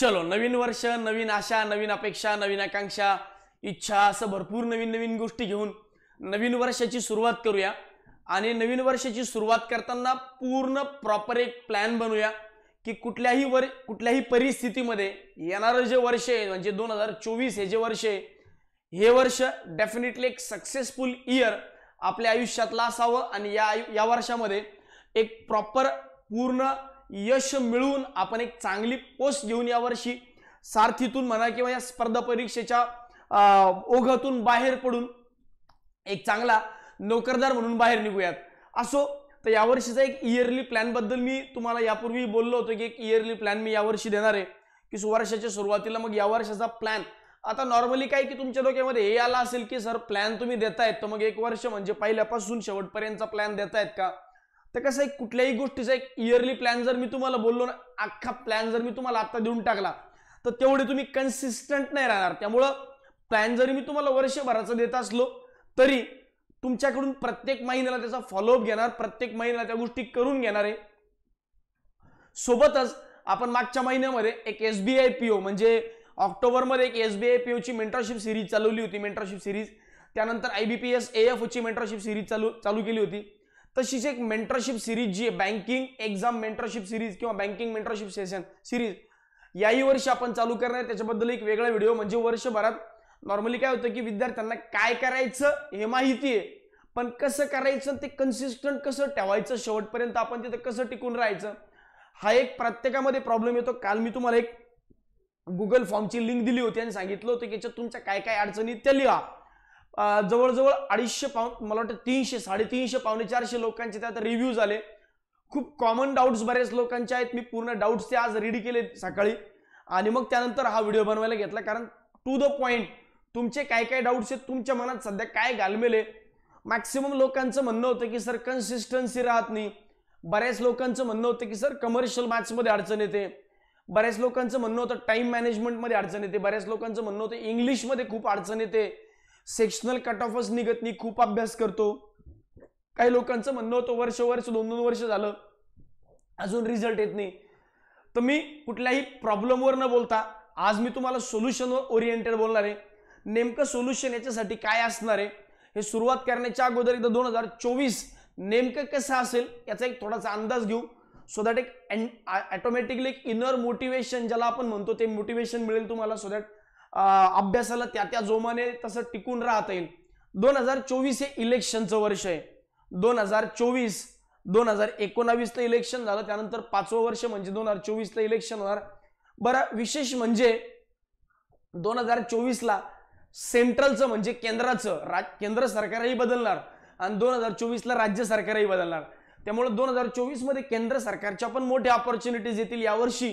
चलो नवीन वर्ष नवीन आशा नवीन अपेक्षा नवीन आकांक्षा इच्छा असं भरपूर नवीन नवीन गोष्टी घेऊन नवीन वर्षाची सुरुवात करूया आणि नवीन वर्षाची सुरुवात करताना पूर्ण प्रॉपर एक प्लॅन बनवूया की कुठल्याही वर कुठल्याही परिस्थितीमध्ये येणारं जे वर्ष आहे म्हणजे दोन हजार चोवीस हे जे वर्ष आहे हे वर्ष डेफिनेटली एक सक्सेसफुल इयर आपल्या आयुष्यातला असावं आणि या या वर्षामध्ये एक प्रॉपर पूर्ण यश मिळवून आपण एक चांगली पोस्ट घेऊन यावर्षी सारथीतून म्हणा किंवा या स्पर्धा परीक्षेच्या ओघातून बाहेर पडून एक चांगला नोकरदार म्हणून बाहेर निघूयात असो तर यावर्षीचा एक इयरली प्लॅनबद्दल मी तुम्हाला यापूर्वी बोललो होतो की एक इयरली प्लॅन मी यावर्षी देणार आहे की वर्षाच्या सुरुवातीला मग या वर्षाचा प्लॅन आता नॉर्मली काय की तुमच्या डोक्यामध्ये हे आला असेल की सर प्लॅन तुम्ही देतायत तर मग एक वर्ष म्हणजे पहिल्यापासून शेवटपर्यंतचा प्लॅन देतायत का तर कसं आहे कुठल्याही गोष्टीचा एक इयरली प्लॅन जर मी तुम्हाला बोललो ना अख्खा प्लॅन जर मी तुम्हाला आत्ता देऊन टाकला तर तेवढे तुम्ही कन्सिस्टंट नाही राहणार त्यामुळं प्लॅन जरी मी तुम्हाला वर्षभराचा देत असलो तरी तुमच्याकडून प्रत्येक महिन्याला त्याचा फॉलोअप घेणार प्रत्येक महिन्याला त्या गोष्टी करून घेणार आहे सोबतच आपण मागच्या महिन्यामध्ये एक S B I P O म्हणजे ऑक्टोबरमध्ये एक एस बी आय पी ओची मेंटरशिप सिरीज चालवली होती मेंटरशिप सिरीज त्यानंतर I B P S A F ओची मेंटरशिप सिरीज चालू चालू केली होती तशीच एक मेंटरशिप सिरीज जी आहे बँकिंग एक्झाम मेंटरशिप सिरीज किंवा बँकिंग मेंटरशिप सेशन सिरीज याही वर्षी आपण चालू करणार आहे त्याच्याबद्दल एक वेगळा व्हिडिओ म्हणजे वर्षभरात नॉर्मली काय होतं की विद्यार्थ्यांना काय करायचं हे माहिती आहे पण कसं करायचं ते कन्सिस्टंट कसं ठेवायचं शेवटपर्यंत आपण तिथं कसं टिकून राहायचं हा एक प्रत्येकामध्ये प्रॉब्लेम येतो काल मी तुम्हाला एक गुगल फॉर्मची लिंक दिली होती आणि सांगितलं होतं की याच्यात तुमच्या काय काय अडचणी त्या लिहा जवळजवळ अडीचशे पाव मला वाटतं तीनशे साडेतीनशे पावणे चारशे लोकांचे त्यात रिव्ह्यू झाले खूप कॉमन डाऊट्स बऱ्याच लोकांचे आहेत मी पूर्ण डाऊट्स ते आज रीड केले सकाळी आणि मग त्यानंतर हा व्हिडिओ बनवायला घेतला कारण टू द पॉईंट तुमचे काय काय डाऊट्स आहेत तुमच्या मनात सध्या काय घालमेले मॅक्सिमम लोकांचं म्हणणं होतं की सर कन्सिस्टन्सी राहत नाही बऱ्याच लोकांचं म्हणणं होतं की सर कमर्शियल मॅथ्समध्ये अडचण येते बऱ्याच लोकांचं म्हणणं होतं टाईम मॅनेजमेंटमध्ये अडचण येते बऱ्याच लोकांचं म्हणणं होतं इंग्लिशमध्ये खूप अडचण येते सेक्शनल कट ऑफच निघत नाही खूप अभ्यास करतो काही लोकांचं म्हणणं होतं वर्ष वर्ष दोन दोन वर्ष झालं अजून रिझल्ट येत नाही तर मी कुठल्याही प्रॉब्लेमवर न बोलता आज मी तुम्हाला सोल्युशन ओरिएंटेड बोलणार आहे नेमकं सोल्युशन याच्यासाठी काय असणार आहे हे सुरुवात करण्याच्या अगोदर एकदा दोन हजार चोवीस नेमकं कसं असेल याचा एक थोडासा अंदाज घेऊ सो दॅट एक ॲटोमॅटिकली एक इनर मोटिवेशन ज्याला आपण म्हणतो ते मोटिवेशन मिळेल तुम्हाला सो दॅट अभ्यासाला त्या त्या जोमाने तसं टिकून राहता येईल दोन हजार चोवीस हे इलेक्शनचं वर्ष आहे दोन हजार चोवीस दोन हजार एकोणावीसला इलेक्शन झालं त्यानंतर पाचवं वर्ष म्हणजे दोन हजार चोवीसला इलेक्शन होणार बरं विशेष म्हणजे दोन हजार चोवीसला सेंट्रलचं म्हणजे केंद्राचं राज केंद्र सरकारही बदलणार आणि दोन हजार चोवीसला राज्य सरकारही बदलणार त्यामुळे दोन हजार चोवीसमध्ये केंद्र सरकारच्या पण मोठ्या ऑपॉर्च्युनिटीज येतील यावर्षी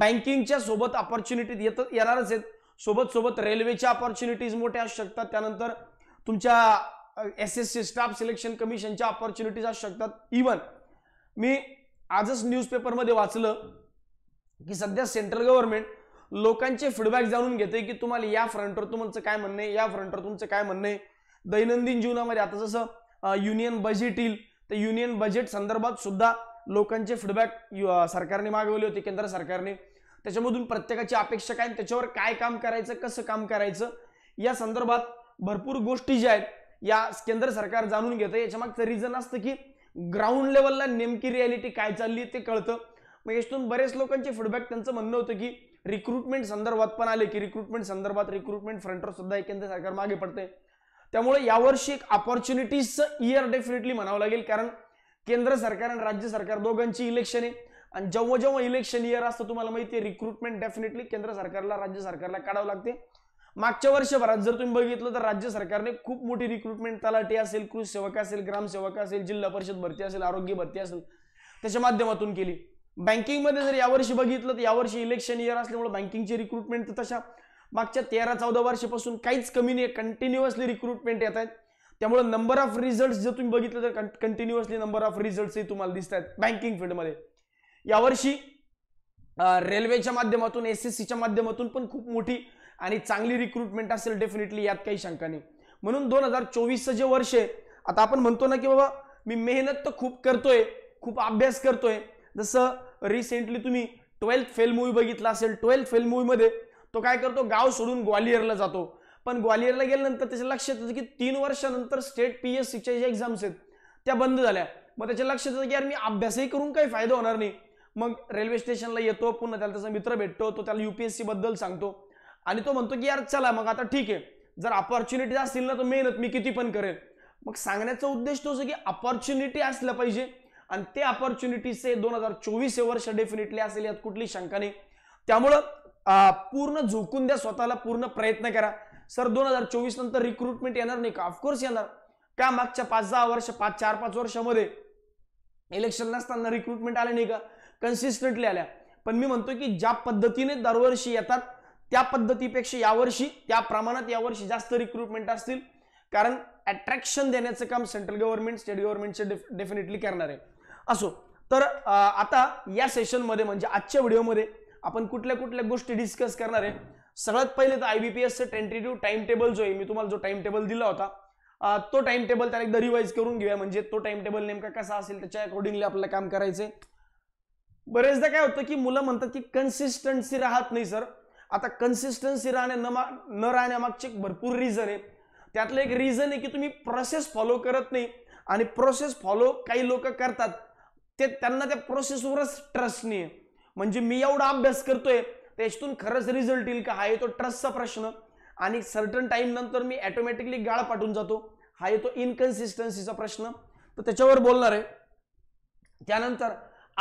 बँकिंगच्या सोबत ऑपॉर्च्युनिटीज येत येणारच आहेत सोबत सोबत रेल्वेच्या अपॉर्च्युनिटीज मोठ्या असू शकतात त्यानंतर तुमच्या S S C staff selection कमिशनच्या अपॉर्च्युनिटीज असू शकतात इवन मी आजच न्यूजपेपरमध्ये वाचलं की सध्या सेंट्रल गव्हर्नमेंट लोकांचे फीडबॅक जाणून घेते की तुम्हाला या फ्रंटवर तुमचं काय म्हणणं आहे या फ्रंटवर तुमचं काय म्हणणं आहे दैनंदिन जीवनामध्ये आता जसं युनियन बजेट येईल तर युनियन बजेट संदर्भात सुद्धा लोकांचे फीडबॅक सरकारने मागवले होते केंद्र सरकारने त्याच्यामधून प्रत्येकाची अपेक्षा काय त्याच्यावर काय काम करायचं कसं काम करायचं या संदर्भात भरपूर गोष्टी ज्या आहेत या केंद्र सरकार जाणून घेतं याच्या मागचं रिझन असतं की ग्राउंड लेवलला नेमकी रियालिटी काय चालली ते कळतं मग याच्यातून बरेच लोकांचे फीडबॅक त्यांचं म्हणणं होतं की रिक्रुटमेंट संदर्भात पण आले की रिक्रुटमेंट संदर्भात रिक्रुटमेंट फ्रंटवर सुद्धा हे केंद्र सरकार मागे पडते त्यामुळे यावर्षी एक अपॉर्च्युनिटीजचं इयर डेफिनेटली म्हणावं लागेल कारण केंद्र सरकार आणि राज्य सरकार दोघांची इलेक्शन आहे आणि जेव्हा जेव्हा इलेक्शन इयर असतं तुम्हाला माहिती आहे रिक्रुटमेंट डेफिनेटली केंद्र सरकारला राज्य सरकारला काढावं लागते मागच्या वर्षभरात जर तुम्ही बघितलं तर राज्य सरकारने खूप मोठी रिक्रुटमेंट तलाठी असेल कृषी सेवक असेल ग्रामसेवक असेल जिल्हा परिषद भरती असेल आरोग्य भरती असेल त्याच्या माध्यमातून केली बँकिंगमध्ये जर यावर्षी बघितलं तर यावर्षी इलेक्शन इयर असल्यामुळे बँकिंगची रिक्रुटमेंट तर तशा मागच्या तेरा चौदा वर्षापासून काहीच कमी नाही कंटिन्युअसली रिक्रुटमेंट येत आहेत त्यामुळे नंबर ऑफ रिझल्ट जर तुम्ही बघितलं तर कंटिन्युअसली नंबर ऑफ रिझल्ट तुम्हाला दिसत आहेत बँकिंग फील्डमध्ये यावर्षी रेल्वेच्या माध्यमातून एस एस सीच्या माध्यमातून पण खूप मोठी आणि चांगली रिक्रुटमेंट असेल डेफिनेटली यात काही शंका नाही म्हणून दोन हजार चोवीसचं जे वर्ष आहे आता आपण म्हणतो ना की बाबा मी मेहनत तर खूप करतोय खूप अभ्यास करतोय जसं रिसेंटली तुम्ही ट्वेल्थ फेल मूवी बघितला असेल ट्वेल्थ फेल मूवीमध्ये तो काय करतो गाव सोडून ग्वालियरला जातो पण ग्वालियरला गेल्यानंतर त्याच्या लक्षात येतं की तीन वर्षानंतर स्टेट पी एस सीच्या ज्या एक्झाम्स आहेत त्या बंद झाल्या मग त्याच्या लक्षात येतं की यार मी अभ्यासही करून काही फायदा होणार नाही मग रेल्वे स्टेशनला येतो पुन्हा त्याला त्याचा मित्र भेटतो तो त्याला युपीएससी बद्दल सांगतो आणि तो म्हणतो की यार चला मग आता ठीक आहे जर अपॉर्च्युनिटी असतील ना तो मेहनत मी किती पण करेल मग सांगण्याचा उद्देश तोच की अपॉर्च्युनिटी असल्या पाहिजे आणि ते अपॉर्च्युनिटीचे दोन हजार चोवीस हे वर्ष डेफिनेटली असेल यात कुठली शंका नाही त्यामुळं पूर्ण झोकून द्या स्वतःला पूर्ण प्रयत्न करा सर दोन हजार चोवीस नंतर रिक्रुटमेंट येणार नाही का ऑफकोर्स येणार का मागच्या पाच दहा वर्ष पाच चार पाच वर्षामध्ये इलेक्शन नसताना रिक्रुटमेंट आले नाही का कन्सिस्टंटली आल्या पण मी म्हणतो की ज्या पद्धतीने दरवर्षी येतात त्या पद्धतीपेक्षा यावर्षी त्या प्रमाणात यावर्षी जास्त रिक्रुटमेंट असतील कारण अट्रॅक्शन देण्याचं काम सेंट्रल गव्हर्नमेंट स्टेट गव्हर्नमेंटचे डेफिनेटली करणार आहे असो तर आता या सेशनमध्ये म्हणजे आजच्या व्हिडिओमध्ये आपण कुठल्या कुठल्या गोष्टी डिस्कस करणार आहे सगळ्यात पहिले तर आय बी पी एसचं टेंटेटिव्ह टाइम टेबल जो आहे मी तुम्हाला जो टाइम टेबल दिला होता तो टाइम टेबल त्याला एकदा रिवाईज करून घेऊया म्हणजे तो टाइम टेबल नेमका कसा असेल त्याच्या अकॉर्डिंगली आपल्याला काम करायचं बरेचदा काय होतं की मुलं म्हणतात की कन्सिस्टन्सी राहत नाही सर आता कन्सिस्टन्सी राहण्या न न राहण्यामागचे भरपूर रिझन आहे त्यातलं एक रिझन आहे की तुम्ही प्रोसेस फॉलो करत नाही आणि प्रोसेस फॉलो काही लोक करतात ते त्यांना त्या प्रोसेसवरच ट्रस्ट नाही आहे म्हणजे मी एवढा अभ्यास करतोय त्याच्यातून खरंच रिझल्ट येईल का हा येतो ट्रस्टचा प्रश्न आणि सर्टन टाईम नंतर मी ऑटोमॅटिकली गाळ पाठून जातो हा येतो इनकन्सिस्टन्सीचा प्रश्न तर त्याच्यावर बोलणार आहे त्यानंतर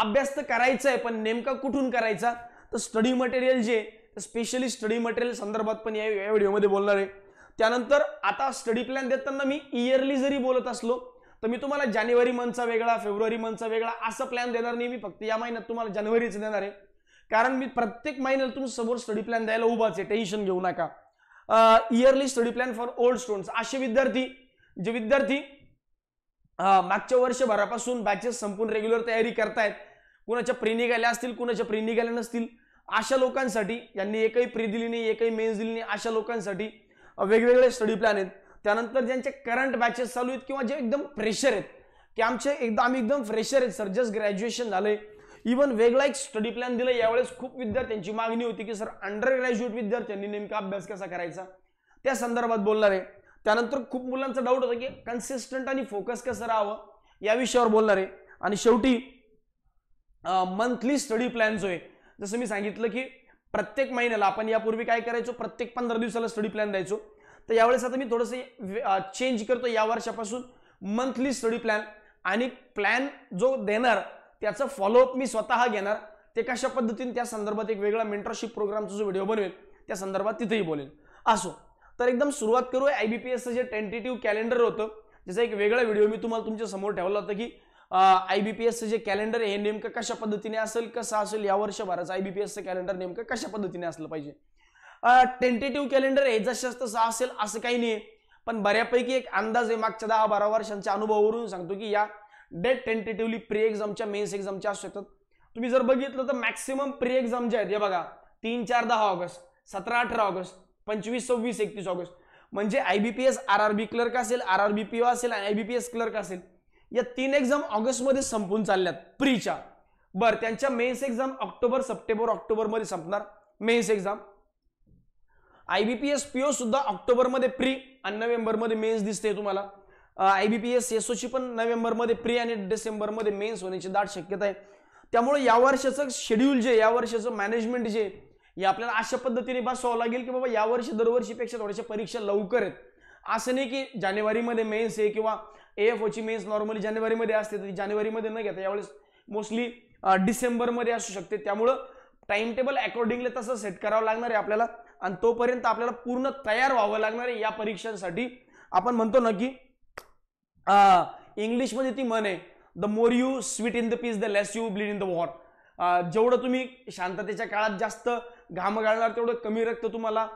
अभ्यास तर करायचा आहे पण नेमका कुठून करायचा तर स्टडी मटेरियल जे स्पेशली स्टडी मटेरियल संदर्भात पण या व्हिडिओमध्ये बोलणार आहे त्यानंतर आता स्टडी प्लॅन देताना मी इयरली जरी बोलत असलो तर मी तुम्हाला जानेवारी मंथचा वेगळा फेब्रुवारी मंथचा वेगळा असा प्लॅन देणार नाही मी फक्त या महिन्यात तुम्हाला जानेवारीच देणार आहे कारण मी प्रत्येक महिन्याला तुम्ही समोर स्टडी प्लॅन द्यायला उभाच आहे टेन्शन घेऊ नका yearly study plan for old students असे विद्यार्थी जे विद्यार्थी मागच्या वर्षभरापासून बॅचेस संपून रेग्युलर तयारी करतायत कुणाच्या प्रेनी निघाल्या असतील कुणाच्या प्री निघाल्या नसतील अशा लोकांसाठी यांनी एकही प्री दिली नाही एकही मेन्स दिली नाही अशा लोकांसाठी वेगवेगळे स्टडी प्लॅन आहेत त्यानंतर ज्यांचे करंट बॅचेस चालू आहेत किंवा जे एकदम फ्रेशर आहेत की आमचे एकदम आम्ही एकदम फ्रेशर आहेत सर जस्ट ग्रॅज्युएशन झाले इवन वेगळा एक स्टडी प्लॅन दिला यावेळेस खूप विद्यार्थ्यांची मागणी होती की सर अंडर ग्रॅज्युएट विद्यार्थ्यांनी नेमका अभ्यास कसा करायचा त्या संदर्भात बोलणार आहे त्यानंतर खूप मुलांचा डाऊट होता की कन्सिस्टंट आणि फोकस कसं राहावं या विषयावर बोलणार आहे आणि शेवटी मंथली स्टडी प्लॅन जो आहे जसं मी सांगितलं की प्रत्येक महिन्याला आपण यापूर्वी काय करायचो प्रत्येक पंधरा दिवसाला स्टडी प्लॅन द्यायचो तर यावेळेस आता मी थोडंसं चेंज करतो या वर्षापासून मंथली स्टडी प्लॅन आणि प्लॅन जो देणार त्याचं फॉलोअप मी स्वतः घेणार ते कशा पद्धतीने त्या संदर्भात एक वेगळा मेंटरशिप प्रोग्रामचा जो व्हिडिओ बनवेल त्या संदर्भात तिथेही बोलेल असो तर एकदम सुरुवात करू आय बी पी एसचं जे टेंटेटिव्ह कॅलेंडर होतं त्याचा एक वेगळा व्हिडिओ मी तुम्हाला तुमच्या समोर ठेवला होता की आयबीपीएसचं जे कॅलेंडर हे नेमकं कशा पद्धतीने असेल कसं असेल या वर्षभराचं आयबीपीएसचं कॅलेंडर नेमकं कशा पद्धतीने असलं पाहिजे टेंटेटिव्ह कॅलेंडर हे जास्त तसं असेल असं काही नाही पण बऱ्यापैकी एक अंदाज आहे मागच्या दहा बारा वर्षांच्या अनुभवावरून सांगतो की या डेट टेंटेटिव्हली प्री एक्झामच्या मेन्स एक्झामच्या असू शकतात तुम्ही जर बघितलं तर मॅक्सिमम प्री एक्झाम जे आहेत हे बघा तीन चार दहा ऑगस्ट सतरा अठरा ऑगस्ट पंचवीस सव्वीस एकतीस ऑगस्ट म्हणजे IBPS R R B clerk असेल R R B P O असेल आणि आयबीपीएस क्लर्क असेल या तीन एक्झाम ऑगस्टमध्ये संपून चालल्यात प्रीच्या बर त्यांच्या मेन्स एक्झाम ऑक्टोबर सप्टेंबर ऑक्टोबरमध्ये संपणार मेन्स एक्झाम आयबीपीएस पीओ सुद्धा ऑक्टोबरमध्ये प्री आणि नोव्हेंबरमध्ये मेन्स दिसते तुम्हाला आयबीपीएस एसओची पण नोव्हेंबरमध्ये प्री आणि डिसेंबरमध्ये मेन्स होण्याची दाट शक्यता आहे त्यामुळे या वर्षाचं शेड्यूल जे या वर्षाचं मॅनेजमेंट जे हे आपल्याला अशा पद्धतीने बसवावं लागेल की बाबा यावर्षी दरवर्षीपेक्षा थोड्याशा परीक्षा लवकर आहेत असं नाही की जानेवारीमध्ये मेन्स आहे किंवा एफ ओची मेन्स नॉर्मली जानेवारीमध्ये असते तर जानेवारीमध्ये न घेता यावेळेस मोस्टली डिसेंबरमध्ये असू शकते त्यामुळं टाइम टेबल अकॉर्डिंगली तसं सेट करावं लागणार आहे आपल्याला आणि तोपर्यंत आपल्याला पूर्ण तयार व्हावं लागणार आहे या परीक्षांसाठी आपण म्हणतो ना की इंग्लिशमध्ये ती म्हण आहे the more you sweat in the peace the less you bleed in the war जेवढं तुम्ही शांततेच्या काळात जास्त घाम गाळणार तेवढं कमी रक्त तुम्हाला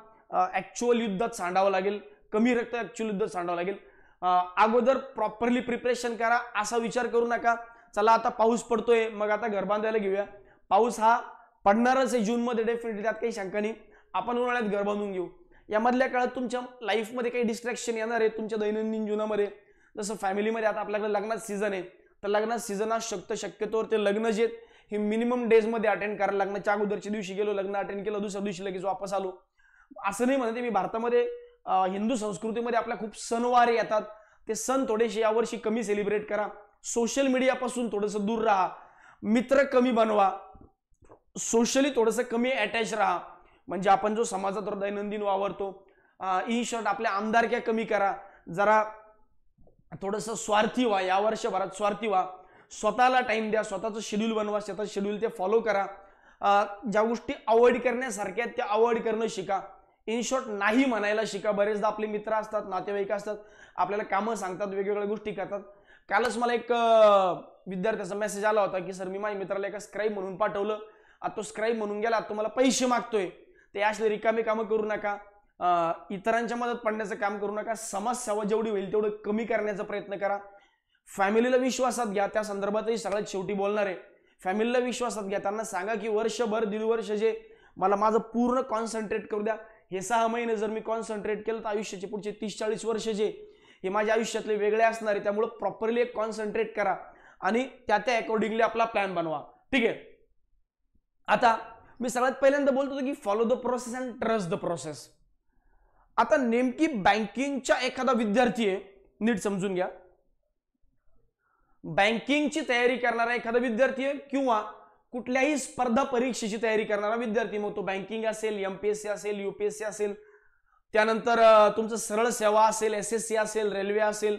ॲक्च्युअल युद्धात सांडावं लागेल कमी रक्त ॲक्च्युअल युद्धात सांडावं लागेल अगोदर प्रॉपरली प्रिपरेशन करा असा विचार करू नका चला आता पाऊस पडतोय मग आता घर बांधायला घेऊया पाऊस हा पडणारच आहे जूनमध्ये डेफिनेटली त्यात काही शंका नाही आपण उन्हाळ्यात घर बांधून घेऊ यामधल्या काळात तुमच्या लाईफमध्ये काही डिस्ट्रॅक्शन येणार आहे तुमच्या दैनंदिन जीवनामध्ये जसं फॅमिलीमध्ये आता आपल्याकडे लग्नात सीझन आहे तर लग्नात सीझन हा शक्त शक्यतोवर ते लग्न जे हे मिनिमम डेजमध्ये अटेंड करा लग्नाच्या अगोदरच्या दिवशी गेलो लग्न अटेंड केलं दुसऱ्या दिवशी लगेच वापस आलो असं नाही म्हणते मी भारतामध्ये हिंदू संस्कृतीमध्ये आपल्या खूप सणवार येतात ते सण थोडेसे यावर्षी कमी सेलिब्रेट करा सोशल मीडियापासून थोडंसं दूर राहा मित्र कमी बनवा सोशली थोडंसं कमी अटॅच राहा म्हणजे आपण जो समाजात दैनंदिन वावरतो ई शर्ट आपल्या आमदारक्या कमी करा जरा थोडंसं स्वार्थी व्हा या वर्षभरात स्वार्थी व्हा स्वतःला टाइम द्या स्वतःचं शेड्यूल बनवा स्वतः शेड्यूल ते फॉलो करा ज्या गोष्टी अवॉइड करण्यासारख्या त्या अवॉइड करणं शिका इन शॉर्ट नाही म्हणायला शिका बरेचदा आपले मित्र असतात नातेवाईक असतात आपल्याला कामं सांगतात वेगवेगळ्या गोष्टी करतात कालच मला एक विद्यार्थ्याचा मेसेज आला होता की सर मी माझ्या मित्राला एका स्क्राईब म्हणून पाठवलं आता तो स्क्राईब म्हणून गेला आता तुम्हाला पैसे मागतोय ते असले रिकामी कामं करू नका इतरांच्या मदत पडण्याचं काम करू नका समाजसेवा जेवढी होईल तेवढं कमी करण्याचा प्रयत्न करा फॅमिलीला विश्वासात घ्या त्या संदर्भातही सगळ्यात शेवटी बोलणार आहे फॅमिलीला विश्वासात घ्या त्यांना सांगा की वर्षभर दीड वर्ष जे मला माझं पूर्ण कॉन्सन्ट्रेट करू द्या हे सहा महिने जर मी कॉन्सन्ट्रेट केलं तर आयुष्याचे पुढचे तीस चाळीस वर्ष जे हे माझ्या आयुष्यातले वेगळे असणार आहे त्यामुळं प्रॉपरली एक कॉन्सन्ट्रेट करा आणि त्या त्या अकॉर्डिंगली आपला प्लॅन बनवा ठीक आहे आता मी सगळ्यात पहिल्यांदा बोलतो की follow the process and trust the process आता नेमकी बँकिंगच्या एखादा विद्यार्थी आहे नीट समजून घ्या बँकिंगची तयारी करणारा एखादा विद्यार्थी आहे किंवा कुठल्याही स्पर्धा परीक्षेची तयारी करणारा विद्यार्थी मग तो बँकिंग असेल एमपीएससी असेल युपीएससी असेल त्यानंतर तुमचं सरळ सेवा असेल एस एस सी असेल रेल्वे असेल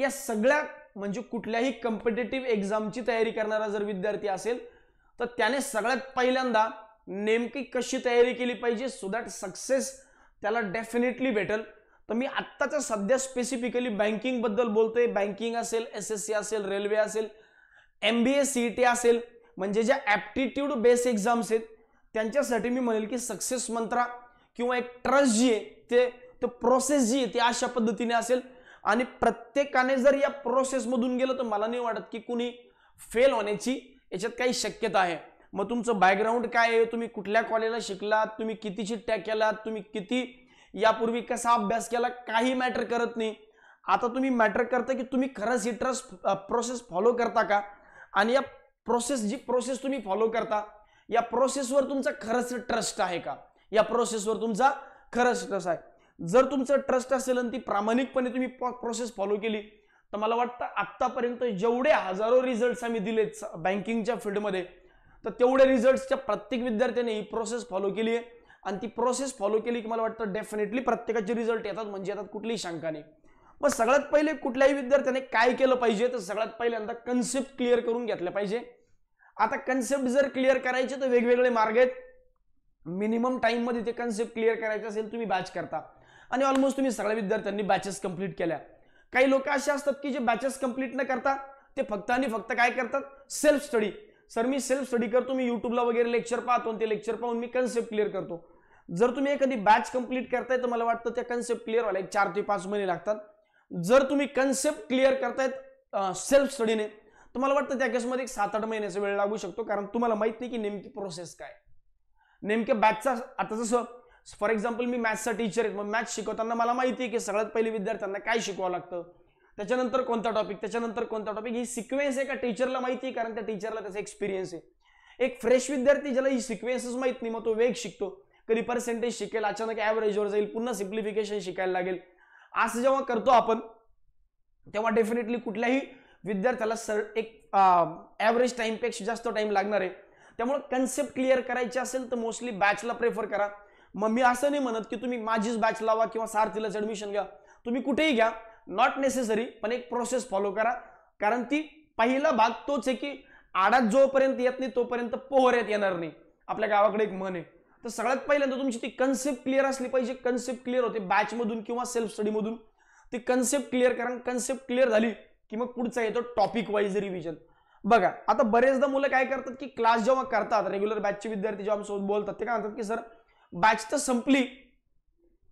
या सगळ्या म्हणजे कुठल्याही कम्पिटेटिव्ह एक्झामची तयारी करणारा जर विद्यार्थी असेल तर त्याने सगळ्यात पहिल्यांदा नेमकी कशी तयारी केली पाहिजे सो दॅट सक्सेस त्याला डेफिनेटली भेटेल तर मी आत्ताच्या सध्या स्पेसिफिकली बँकिंगबद्दल बोलतोय बँकिंग असेल एस एस सी असेल रेल्वे असेल M B A C T असेल म्हणजे ज्या ॲप्टिट्यूड बेस एक्झाम्स आहेत त्यांच्यासाठी मी म्हणेल की सक्सेस मंत्रा किंवा एक ट्रस्ट जी आहे ते तो प्रोसेस जी आहे ती अशा पद्धतीने असेल आणि प्रत्येकाने जर या प्रोसेसमधून गेलं तर मला नाही वाटत की कुणी फेल होण्याची याच्यात काही शक्यता आहे मग तुमचं बॅकग्राऊंड काय आहे तुम्ही कुठल्या कॉलेजला शिकलात तुम्ही किती चिट्ट्या केलात तुम्ही किती यापूर्वी कसा अभ्यास केला काही मॅटर करत नाही आता तुम्ही मॅटर करता की तुम्ही खरंच ही ट्रस्ट प्रोसेस फॉलो करता का आणि या प्रोसेस जी प्रोसेस तुम्ही फॉलो करता या प्रोसेसवर तुमचा खरंच ट्रस्ट आहे का या प्रोसेसवर तुमचा खरंच ट्रस्ट आहे जर तुमचं ट्रस्ट असेल आणि ती प्रामाणिकपणे तुम्ही प्रोसेस फॉलो केली तर मला वाटतं आत्तापर्यंत जेवढे हजारो रिझल्ट्स आम्ही दिलेत बँकिंगच्या फील्डमध्ये तर तेवढ्या रिझल्ट्सच्या प्रत्येक विद्यार्थ्याने ही प्रोसेस फॉलो केली आहे आणि ती प्रोसेस फॉलो केली की मला वाटतं डेफिनेटली प्रत्येकाचे रिझल्ट येतात म्हणजे येतात कुठलीही शंका नाही मग सगळ्यात पहिले कुठल्याही विद्यार्थ्याने काय केलं पाहिजे तर सगळ्यात पहिल्यांदा कन्सेप्ट क्लिअर करून घेतलं पाहिजे आता कन्सेप्ट जर क्लिअर करायचे तर वेगवेगळे मार्ग आहेत मिनिमम टाईममध्ये ते कन्सेप्ट क्लिअर करायचे असेल तुम्ही बॅच करता आणि ऑलमोस्ट तुम्ही सगळ्या विद्यार्थ्यांनी बॅचेस कंप्लीट केल्या काही लोक असे असतात की जे बॅचेस कंप्लीट न करता ते फक्त आणि फक्त काय करतात सेल्फ स्टडी सर मी सेल्फ स्टडी करतो मी युट्यूबला वगैरे लेक्चर पाहतो ते लेक्चर पाहून मी कन्सेप्ट क्लिअर करतो जर तुम्ही एखादी बॅच कंप्लीट करताय तर मला वाटतं त्या कन्सेप्ट क्लिअर व्हायला एक चार ते पाच महिने लागतात जर तुम्ही कन्सेप्ट क्लिअर करतायत सेल्फ स्टडीने तुम्हाला वाटतं त्या केसमध्ये एक सात आठ महिन्याचा वेळ लागू शकतो कारण तुम्हाला माहित नाही की नेमकी प्रोसेस काय नेमक्या बॅचचा आता जसं फॉर एक्झाम्पल मी मॅथ्सचा टीचर आहे मग मॅथ्स शिकवताना मला माहिती आहे की सगळ्यात पहिले विद्यार्थ्यांना काय शिकवावं लागतं त्याच्यानंतर कोणता टॉपिक त्याच्यानंतर कोणता टॉपिक ही सिक्वेन्स आहे का टीचरला माहिती आहे कारण त्या टीचरला त्याचा एक्सपिरियन्स आहे एक फ्रेश विद्यार्थी ज्याला ही सिक्वेन्सेस माहीत नाही मग तो वेग शिकतो कधी पर्सेंटेज शिकेल अचानक ॲव्हरेजवर जाईल पुन्हा सिम्प्लिफिकेशन शिकायला लागेल असं जेव्हा करतो आपण तेव्हा डेफिनेटली कुठल्याही विद्यार्थ्याला सर एक ॲव्हरेज टाईमपेक्षा जास्त टाईम लागणार आहे त्यामुळे कन्सेप्ट क्लिअर करायची असेल तर मोस्टली बॅचला प्रेफर करा मग मी असं नाही म्हणत की तुम्ही माझीच बॅच लावा किंवा सारथीलाच ॲडमिशन घ्या तुम्ही कुठेही घ्या नॉट नेसेसरी पण एक प्रोसेस फॉलो करा कारण ती पहिला भाग तोच आहे की आडात जोपर्यंत येत नाही तोपर्यंत पोहऱ्यात येणार नाही आपल्या गावाकडे एक मन आहे तर सगळ्यात पहिल्यांदा तुमची ती कन्सेप्ट क्लिअर असली पाहिजे कन्सेप्ट क्लिअर होते बॅचमधून किंवा सेल्फ स्टडीमधून ती कन्सेप्ट क्लिअर कारण कन्सेप्ट क्लिअर झाली की मग पुढचा येतो टॉपिक वाईज रिव्हिजन बघा आता बरेचदा मुलं काय करतात की क्लास जेव्हा करतात रेग्युलर बॅचचे विद्यार्थी जेव्हा आमसोबत बोलतात ते काय म्हणतात की सर बॅच तर संपली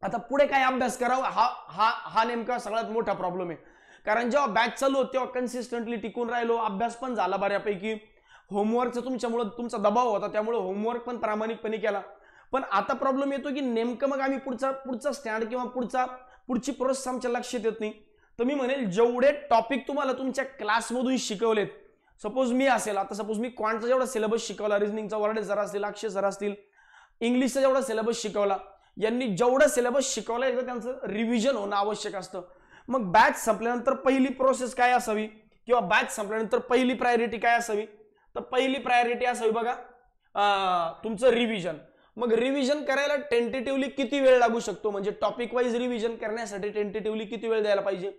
आता पुढे काय अभ्यास करावा हा हा हा नेमका सगळ्यात मोठा प्रॉब्लेम आहे कारण जेव्हा बॅच चालू तेव्हा कन्सिस्टंटली टिकून राहिलो अभ्यास पण झाला बऱ्यापैकी होमवर्कचा तुमच्यामुळं तुमचा दबाव होता त्यामुळे होमवर्क पण प्रामाणिकपणे केला पण आता प्रॉब्लेम येतो की नेमकं मग आम्ही पुढचा पुढचा स्टँड किंवा पुढचा पुढची प्रोसेस आमच्या लक्षात येत नाही तर मी म्हणेल जेवढे टॉपिक तुम्हाला तुमच्या क्लासमधून शिकवलेत सपोज मी असेल आता सपोज मी क्वांटचा जेवढा सिलेबस शिकवला रिजनिंगचा वर्ड जरा असतील अक्षय जरा असतील इंग्लिशचा जेवढा सिलेबस शिकवला यांनी जेवढा सिलेबस शिकवला एकदा त्यांचं रिव्हिजन होणं आवश्यक असतं मग बॅच संपल्यानंतर पहिली प्रोसेस काय असावी किंवा बॅच संपल्यानंतर पहिली प्रायोरिटी काय असावी तर पहिली प्रायोरिटी असावी बघा तुमचं रिव्हिजन मग रिव्हिजन करायला टेंटेटिव्हली किती वेळ लागू शकतो म्हणजे टॉपिक वाईज रिव्हिजन करण्यासाठी टेंटेटिव्हली किती वेळ द्यायला पाहिजे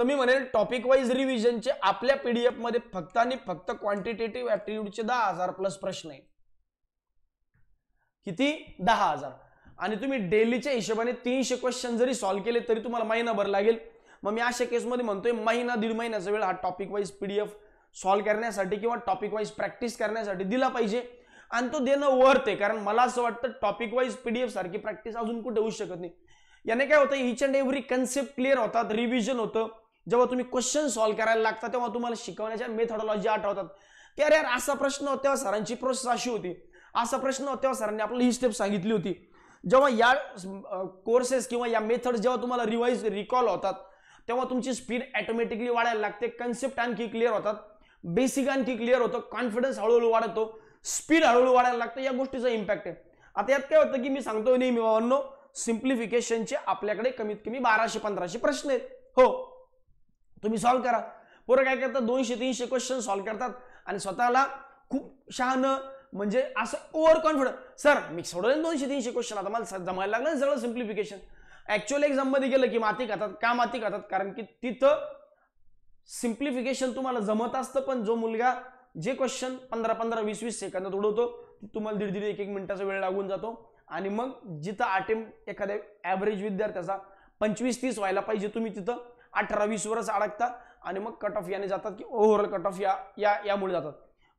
तर मी म्हणेल टॉपिक वाईज रिव्हिजनचे आपल्या पीडीएफ मध्ये फक्त आणि फक्त क्वांटिटेटिव्ह ऍप्टिट्यूडचे दहा हजार प्लस प्रश्न आहे किती दहा हजार आणि तुम्ही डेलीच्या हिशोबाने तीनशे क्वेश्चन जरी सॉल्व्ह केले तरी तुम्हाला भर लागेल मग मी अशा केसमध्ये म्हणतोय महिना दीड महिन्याचा वेळ हा टॉपिक वाईज पीडीएफ सॉल्व्ह करण्यासाठी किंवा टॉपिक वाईज प्रॅक्टिस करण्यासाठी दिला पाहिजे आणि तो देणं वर्थ कारण मला असं वाटतं टॉपिक वाईज पीडीएफ सारखी प्रॅक्टिस अजून कुठे होऊ शकत नाही याने काय होतं each and every concept clear होतात रिव्हिजन होतं जेव्हा तुम्ही क्वेश्चन सॉल्व्ह करायला लागता तेव्हा तुम्हाला शिकवण्याच्या मेथडॉलॉजी आठवतात की अरे यार असा प्रश्न होता सरांची प्रोसेस अशी होती असा प्रश्न होता सरांनी आपल्याला ही स्टेप सांगितली होती जेव्हा या कोर्सेस किंवा या मेथड जेव्हा तुम्हाला रिवाईज रिकॉल होतात तेव्हा तुमची स्पीड ऑटोमॅटिकली वाढायला लागते कन्सेप्ट आणखी क्लिअर होतात बेसिक आणखी क्लिअर होतं कॉन्फिडन्स हळूहळू वाढतो स्पीड हळूहळू वाढायला लागतं या गोष्टीचा इम्पॅक्ट आहे आता यात काय होतं की मी सांगतो नेहमी सिम्प्लिफिकेशनचे आपल्याकडे कमीत कमी बाराशे पंधराशे प्रश्न आहेत हो तुम्ही सॉल्व्ह करा पोरं काय करतात दोनशे तीनशे क्वेश्चन सॉल्व्ह करतात आणि स्वतःला खूप शहाणं म्हणजे असं ओव्हर कॉन्फिडन्स सर मी सोडवले दोनशे तीनशे क्वेश्चन आता मला जमायला लागलं सगळं सिम्प्लिफिकेशन ऍक्च्युअल एक्झाममध्ये गेलं की माती खातात का माती खातात कारण की तिथं सिम्प्लिफिकेशन तुम्हाला जमत असतं पण जो मुलगा जे क्वेश्चन पंधरा पंधरा वीस वीस सेकंदात उडवतो तुम्हाला दीड दीड एक एक मिनिटाचा वेळ लागून जातो आणि मग जिथं अटेम्प्ट एखाद्या ॲव्हरेज विद्यार्थ्याचा पंचवीस तीस व्हायला पाहिजे तुम्ही तिथं अठरा वीसवरच अडकतात आणि मग कट ऑफ याने जातात की ओव्हरऑल कट ऑफ या यामुळे जातात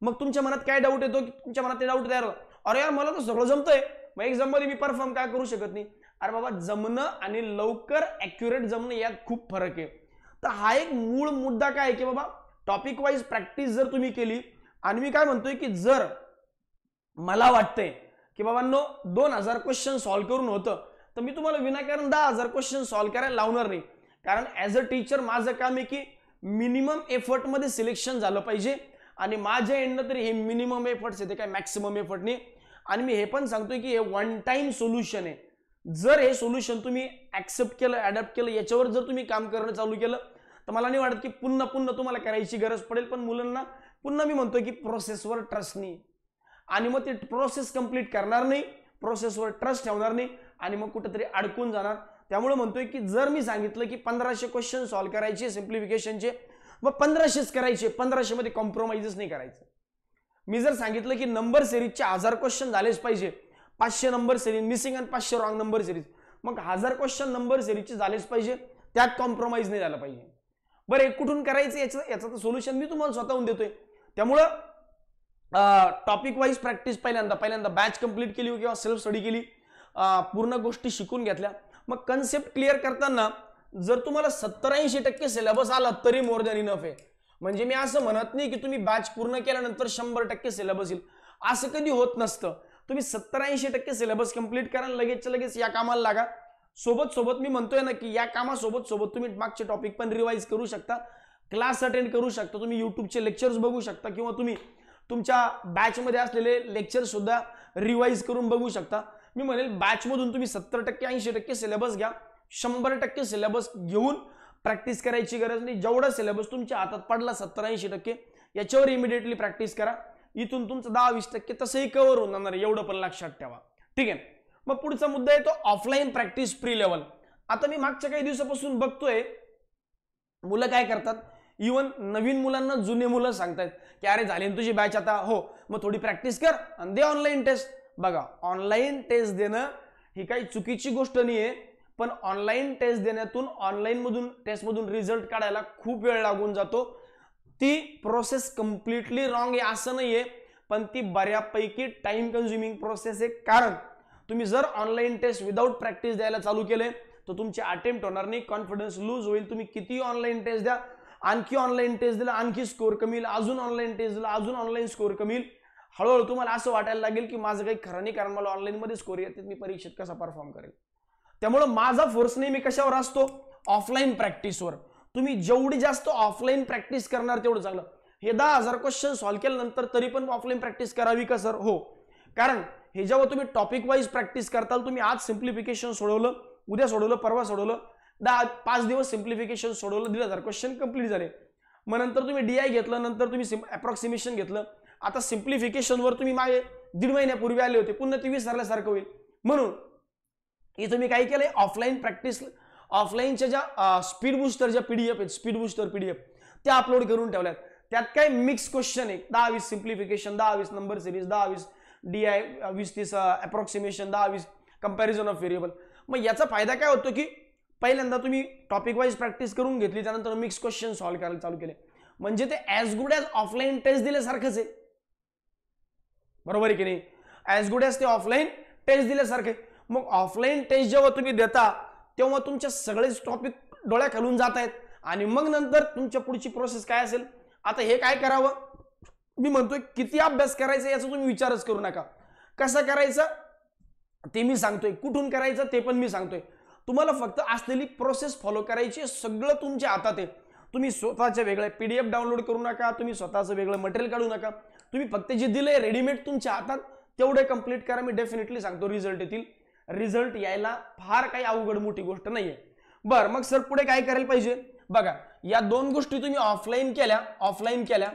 मग तुमच्या मनात काय डाऊट येतो की तुमच्या मनात ते डाऊट तयार अरे यार मला तर सगळं जमतंय मग एक्झाममध्ये मी परफॉर्म काय करू शकत नाही अरे बाबा जमणं आणि लवकर ॲक्युरेट जमणं यात खूप फरक आहे तर हा एक मूळ मुद्दा काय आहे की बाबा टॉपिक वाईज प्रॅक्टिस जर तुम्ही केली आणि मी काय म्हणतोय की जर मला वाटतंय की बाबांनो दोन हजार क्वेश्चन सॉल्व्ह करून होतं तर मी तुम्हाला विनाकारण दहा हजार क्वेश्चन सॉल्व्ह करायला लावणार नाही कारण ॲज अ टीचर माझं काम आहे की मिनिमम एफर्टमध्ये सिलेक्शन झालं पाहिजे आणि माझ्या एंडनं तरी हे मिनिमम एफर्ट्स येते काय मॅक्सिमम एफर्ट नाही आणि मी हे पण सांगतोय की हे वन टाइम सोल्युशन आहे जर हे सोल्युशन तुम्ही ॲक्सेप्ट केलं ॲडॅप्ट केलं याच्यावर जर तुम्ही काम करणं चालू केलं तर मला नाही वाटत की पुन्हा पुन्हा तुम्हाला करायची गरज पडेल पण मुलांना पुन्हा मी म्हणतोय की प्रोसेसवर ट्रस्ट नाही आणि मग ते प्रोसेस कंप्लीट करणार नाही प्रोसेसवर ट्रस्ट ठेवणार नाही आणि मग कुठेतरी अडकून जाणार त्यामुळे म्हणतोय की जर मी सांगितलं की पंधराशे क्वेश्चन सॉल्व्ह करायचे सिम्प्लिफिकेशनचे मग पंधराशेच करायचे मध्ये कॉम्प्रोमाइज नाही करायचं मी जर सांगितलं की नंबर सिरीजचे हजार क्वेश्चन झालेच पाहिजे पाचशे नंबर सिरीज मिसिंग आणि पाचशे रॉंग नंबर सिरीज मग हजार क्वेश्चन नंबर सिरीजचे झालेच पाहिजे त्यात कॉम्प्रोमाइज नाही झालं पाहिजे बरं एक कुठून करायचं याचं याचं सोल्युशन मी तुम्हाला स्वतःहून देतोय त्यामुळं टॉपिक वाईज प्रॅक्टिस पहिल्यांदा पहिल्यांदा बॅच कंप्लीट केली किंवा सेल्फ स्टडी केली पूर्ण गोष्टी शिकून घेतल्या मग कन्सेप्ट क्लिअर करताना जर तुम्हाला सत्तर ऐंशी टक्के सिलेबस आला तरी मोर दॅन इनफ आहे म्हणजे मी असं म्हणत नाही की तुम्ही बॅच पूर्ण केल्यानंतर शंभर टक्के सिलेबस येईल असं कधी होत नसतं तुम्ही सत्तर ऐंशी टक्के सिलेबस कंप्लीट करा लगेचच्या लगेच या कामाला लागा सोबत सोबत मी म्हणतोय ना की या कामासोबत सोबत तुम्ही मागचे टॉपिक पण रिवाईज करू शकता क्लास अटेंड करू शकता तुम्ही युट्यूबचे लेक्चर्स बघू शकता किंवा तुम्ही तुमच्या बॅचमध्ये असलेले लेक्चर सुद्धा रिवाईज करून बघू शकता मी म्हणेल बॅच मधून तुम्ही सत्तर टक्के ऐंशी टक्के सिलेबस घ्या शंभर टक्के सिलेबस घेऊन प्रॅक्टिस करायची गरज नाही जेवढा सिलेबस तुमच्या हातात पडला सत्तर ऐंशी टक्के याच्यावर इमिडिएटली प्रॅक्टिस करा इथून तुमचं दहा वीस टक्के तसंही कव्हर होऊन जाणार एवढं पण लक्षात ठेवा ठीक आहे मग पुढचा मुद्दा येतो ऑफलाईन प्रॅक्टिस प्री लेवल आता मी मागच्या काही दिवसापासून बघतोय मुलं काय करतात इवन नवीन मुलांना जुने मुलं सांगतायत की अरे झाले तुझी बॅच आता हो मग थोडी प्रॅक्टिस कर आणि दे ऑनलाईन टेस्ट बघा ऑनलाईन टेस्ट देणं ही काही चुकीची गोष्ट नाही आहे पण ऑनलाईन टेस्ट देण्यातून ऑनलाईनमधून टेस्टमधून रिझल्ट काढायला खूप वेळ लागून जातो ती प्रोसेस कम्प्लिटली रॉंग आहे असं नाही आहे पण ती बऱ्यापैकी टाइम कन्झ्युमिंग प्रोसेस आहे कारण तुम्ही जर ऑनलाईन टेस्ट विदाऊट प्रॅक्टिस द्यायला चालू केले तर तुमचे अटेम्प्ट होणार नाही कॉन्फिडन्स लूज होईल तुम्ही किती ऑनलाईन टेस्ट द्या आणखी ऑनलाईन टेस्ट दिला आणखी स्कोर कमी अजून ऑनलाईन टेस्ट दिला अजून ऑनलाईन स्कोर कमी हळूहळू तुम्हाला असं वाटायला लागेल की माझं काही खरं नाही कारण मला ऑनलाईनमध्ये स्कोर येते मी परीक्षेत कसा परफॉर्म करेल त्यामुळं माझा फोर्स नेहमी कशावर असतो ऑफलाईन प्रॅक्टिसवर तुम्ही जेवढी जास्त ऑफलाईन प्रॅक्टिस करणार तेवढं चांगलं हे दहा हजार क्वेश्चन सॉल्व्ह केल्यानंतर तरी पण ऑफलाईन प्रॅक्टिस करावी का सर हो कारण हे जेव्हा तुम्ही टॉपिक वाईज प्रॅक्टिस करताल तुम्ही आज सिम्प्लिफिकेशन सोडवलं उद्या सोडवलं परवा सोडवलं दहा पाच दिवस सिम्प्लिफिकेशन सोडवलं दीड हजार क्वेश्चन कंप्लीट झाले मग नंतर तुम्ही डीआय घेतलं नंतर तुम्ही अप्रॉक्सिमेशन घेतलं आता सिम्प्लिफिकेशनवर तुम्ही मागे दीड महिन्यापूर्वी आले होते पुन्हा ते विसरल्यासारखं होईल म्हणून हे तुम्ही काय केलंय ऑफलाईन प्रॅक्टिस ऑफलाईनच्या ज्या स्पीड बुस्टर ज्या पीडीएफ आहेत स्पीड बुस्टर पीडीएफ त्या अपलोड करून ठेवल्यात त्यात काय मिक्स क्वेश्चन आहे दहा वीस सिम्प्लिफिकेशन दहा वीस नंबर सिरीज दहा वीस डी आय वीस तीस अप्रॉक्सिमेशन दहा वीस कंपॅरिझन ऑफ व्हेरिएबल मग याचा फायदा काय होतो की पहिल्यांदा तुम्ही टॉपिक वाईज प्रॅक्टिस करून घेतली त्यानंतर मिक्स क्वेश्चन सॉल्व्ह करायला चालू केले म्हणजे ते as good as offline test दिल्यासारखंच आहे बरोबर आहे की नाही ॲज गुड ॲज ते ऑफलाईन टेस्ट दिल्यासारखे मग ऑफलाईन टेस्ट जेव्हा तुम्ही देता तेव्हा तुमच्या सगळेच टॉपिक डोळ्या खालून जात आहेत आणि मग नंतर तुमच्या पुढची प्रोसेस काय असेल आता हे काय करावं मी म्हणतोय किती अभ्यास करायचा याचा तुम्ही विचारच करू नका कसा करायचा ते मी सांगतोय कुठून करायचं ते पण मी सांगतोय तुम्हाला फक्त असलेली प्रोसेस फॉलो करायची सगळं तुमच्या हातात आहे तुम्ही स्वतःचे वेगळे पी डी एफ डाउनलोड करू नका तुम्ही स्वतःचं वेगळं मटेरियल काढू नका तुम्ही फक्त जे दिले रेडीमेड तुमच्या हातात तेवढे कम्प्लीट करा मी डेफिनेटली सांगतो रिझल्ट येतील रिझल्ट यायला फार काही अवघड मोठी गोष्ट नाहीये बर मग सर पुढे काय करायला पाहिजे बघा या दोन गोष्टी तुम्ही ऑफलाईन केल्या ऑफलाईन केल्या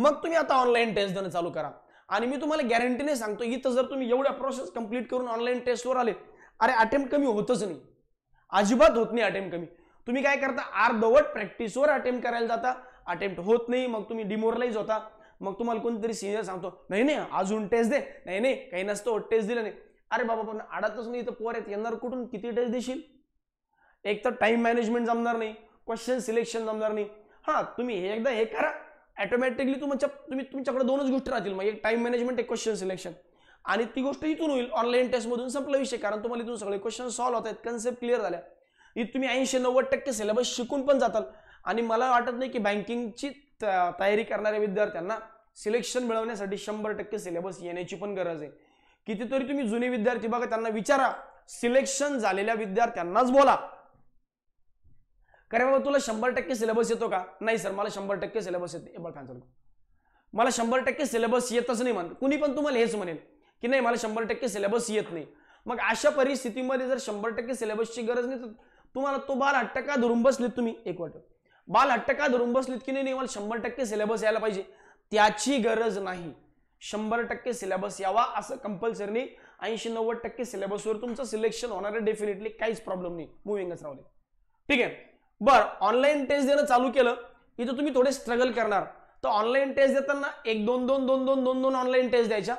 मग तुम्ही आता ऑनलाईन टेस्ट देणं चालू करा आणि मी तुम्हाला गॅरंटीने सांगतो इथं जर तुम्ही एवढ्या प्रोसेस कंप्लीट करून ऑनलाईन टेस्टवर आले अरे अटेम्प्ट कमी होतच नाही अजिबात होत नाही अटेम्प्ट कमी तुम्ही काय करता अर्धवट प्रॅक्टिसवर अटेम्प्ट करायला जाता अटेम्प्ट होत नाही मग तुम्ही डिमोरलाईज होता मग तुम्हाला कोणतरी सिनियर सांगतो नाही नाही अजून टेस्ट दे नाही नाही काही नसतो टेस्ट दिलं नाही अरे बाबा पण आडातच नाही इथं पोर आहेत येणार कुठून किती टेस्ट देशील एक तर टाईम मॅनेजमेंट जमणार नाही क्वेश्चन सिलेक्शन जमणार नाही हां तुम्ही हे एकदा हे करा ॲटोमॅटिकली तुमच्या तुम्ही तुमच्याकडे दोनच गोष्टी राहतील मग एक टाईम मॅनेजमेंट एक क्वेश्चन सिलेक्शन आणि ती गोष्ट इथून होईल ऑनलाईन टेस्टमधून संपला विषय कारण तुम्हाला इथून सगळे क्वेश्चन सॉल्व्ह होत आहेत कन्सेप्ट क्लिअर झाल्या इथं तुम्ही ऐंशी नव्वद टक्के सिलेबस शिकून पण जाताल आणि मला वाटत नाही की बँकिंगची तयारी करणाऱ्या विद्यार्थ्यांना सिलेक्शन मिळवण्यासाठी शंभर टक्के सिलेबस येण्याची पण गरज आहे कितीतरी तुम्ही जुने विद्यार्थी बघा त्यांना विचारा सिलेक्शन झालेल्या विद्यार्थ्यांनाच बोला कारण बाबा तुला शंभर टक्के सिलेबस येतो का नाही सर मला शंभर टक्के सिलेबस येते बघा मला शंभर टक्के सिलेबस येतच नाही म्हणत कुणी पण तुम्हाला हेच म्हणेल की नाही मला शंभर टक्के सिलेबस येत नाही मग अशा परिस्थितीमध्ये जर शंभर टक्के सिलेबसची गरज नाही तर तुम्हाला तो बाल हट्ट का धरून बसलीत तुम्ही एक वाटत बाल हट्ट का धरून बसलीत की नाही मला शंभर टक्के सिलेबस यायला पाहिजे त्याची गरज नाही शंभर टक्के सिलेबस यावा असं कंपल्सरी ऐंशी नव्वद टक्के सिलेबसवर तुमचं सिलेक्शन होणार आहे डेफिनेटली काहीच प्रॉब्लेम नाही मुव्हिंगच रावले ठीक आहे बरं ऑनलाईन टेस्ट देणं चालू केलं इथं तुम्ही थोडे स्ट्रगल करणार तर ऑनलाईन टेस्ट देताना एक दोन दोन दोन दोन दोन दोन ऑनलाईन टेस्ट द्यायच्या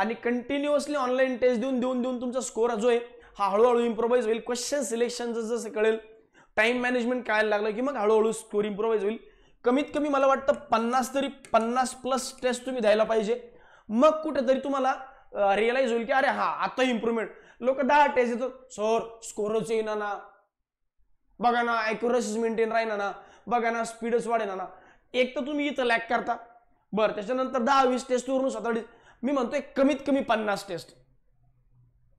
आणि कंटिन्युअसली ऑनलाईन टेस्ट देऊन देऊन देऊन तुमचा स्कोर जो आहे हा हळूहळू इम्प्रोवाइज होईल क्वेश्चन सिलेक्शन जसं कळेल टाइम मॅनेजमेंट काय लागलं की मग हळूहळू स्कोर इम्प्रोवाइज होईल कमीत कमी मला वाटतं पन्नास तरी पन्नास प्लस टेस्ट तुम्ही द्यायला पाहिजे मग कुठेतरी तुम्हाला रिअलाइज होईल की अरे हा आता इम्प्रुव्हमेंट लोक दहा टेस्ट येतो सर स्कोरच येईना ना बघा ना ॲक्युरसीच मेंटेन राहीना ना बघा ना स्पीडच वाढेना ना एक तर तुम्ही इथं लॅक करता बरं त्याच्यानंतर दहा वीस टेस्ट उरून स्वतः मी म्हणतोय कमीत कमी पन्नास टेस्ट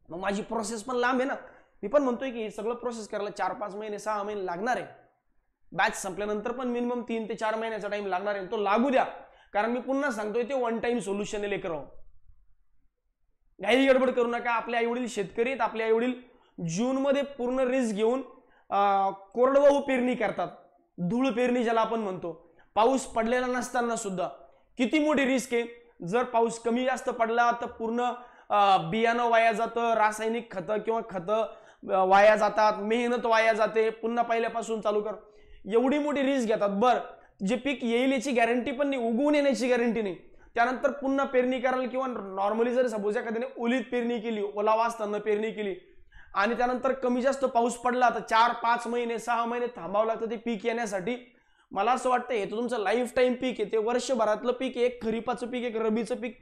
मग माझी प्रोसेस पण लांब आहे ना मी पण म्हणतोय की सगळं प्रोसेस करायला चार पाच महिने सहा महिने लागणार आहे बॅच संपल्यानंतर पण मिनिमम तीन ते चार महिन्याचा टाइम लागणार आहे तो लागू द्या कारण मी पुन्हा सांगतोय ते वन टाइम सोल्युशन लेकर घाई गडबड करू नका आपले आई वडील शेतकरी आहेत आपले आई वडील मध्ये पूर्ण रिस्क घेऊन कोरडवाहू पेरणी करतात धूळ पेरणी ज्याला आपण म्हणतो पाऊस पडलेला नसताना सुद्धा किती मोठी रिस्क आहे जर पाऊस कमी जास्त पडला तर पूर्ण बियाणं वाया जातं रासायनिक खतं किंवा खतं वाया जातात मेहनत वाया जाते पुन्हा पहिल्यापासून चालू कर एवढी मोठी रिस्क घेतात बरं जे पीक येईल याची गॅरंटी पण नाही उगवून येण्याची गॅरंटी नाही त्यानंतर पुन्हा पेरणी करायला किंवा नॉर्मली जर सपोज एखाद्याने ओलीत पेरणी केली ओलावा असताना पेरणी केली आणि त्यानंतर कमी जास्त पाऊस पडला तर चार पाच महिने सहा महिने थांबावं लागतं ते पीक येण्यासाठी मला असं वाटतं हे तर तुमचं लाईफ टाईम पीक आहे ते वर्षभरातलं पीक एक खरीपाचं पीक एक रबीचं पीक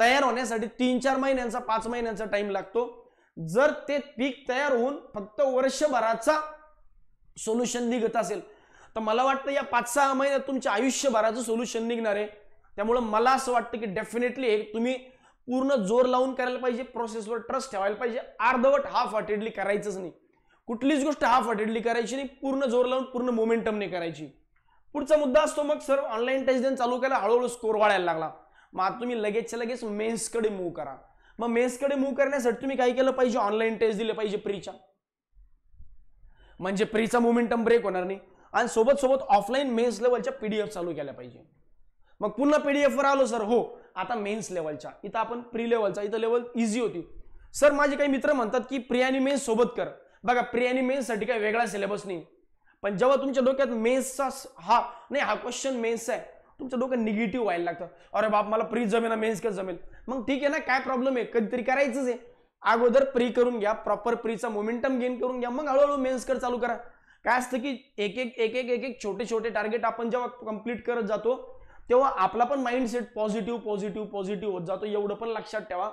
तयार होण्यासाठी तीन चार महिन्यांचा पाच महिन्यांचा टाईम लागतो जर ते पीक तयार होऊन फक्त वर्षभराचा सोल्युशन निघत असेल तर मला वाटतं या पाच सहा महिन्यात तुमच्या आयुष्यभराचं सोल्युशन निघणार आहे त्यामुळं मला असं वाटतं की डेफिनेटली तुम्ही पूर्ण जोर लावून करायला पाहिजे प्रोसेसवर ट्रस्ट ठेवायला पाहिजे अर्धवट हाफ हॉटेडली करायचंच नाही कुठलीच गोष्ट हाफ हॉटेडली करायची नाही पूर्ण जोर लावून पूर्ण मोमेंटमने करायची पुढचा मुद्दा असतो मग सर ऑनलाईन टेस्ट देऊन चालू केला हळूहळू स्कोर वाढायला लागला मग आता तुम्ही लगेचच्या लगेच मेन्सकडे मूव्ह करा मग मेन्सकडे मूव्ह करण्यासाठी तुम्ही काय केलं पाहिजे ऑनलाईन टेस्ट दिले पाहिजे प्रीच्या म्हणजे प्रीचा मोमेंटम ब्रेक होणार नाही आणि सोबत सोबत ऑफलाईन मेन्स लेवलच्या पीडीएफ चालू केल्या पाहिजे मग पुन्हा वर आलो सर हो आता मेन्स लेवलच्या इथं आपण प्री लेवलचा इथं लेवल इझी होती सर माझे काही मित्र म्हणतात की प्री आणि मेन्स सोबत कर बघा प्री आणि मेन्ससाठी काही वेगळा सिलेबस नाही पण जेव्हा तुमच्या डोक्यात मेन्सचा हा नाही हा क्वेश्चन मेन्स आहे तुमच्या डोक्यात निगेटिव्ह व्हायला लागतं अरे बाप मला प्री जमेल मेन्स का जमेल मग ठीक आहे ना काय प्रॉब्लेम आहे कधीतरी करायचंच आहे अगोदर प्री करून घ्या प्रॉपर प्रीचा मोमेंटम गेन करून घ्या मग हळूहळू मेन्स कर चालू करा काय असतं की एक एक एक एक एक एक छोटे छोटे टार्गेट आपण जेव्हा कंप्लीट करत जातो तेव्हा आपला पण माइंडसेट पॉझिटिव्ह पॉझिटिव्ह पॉझिटिव्ह होत जातो एवढं पण लक्षात ठेवा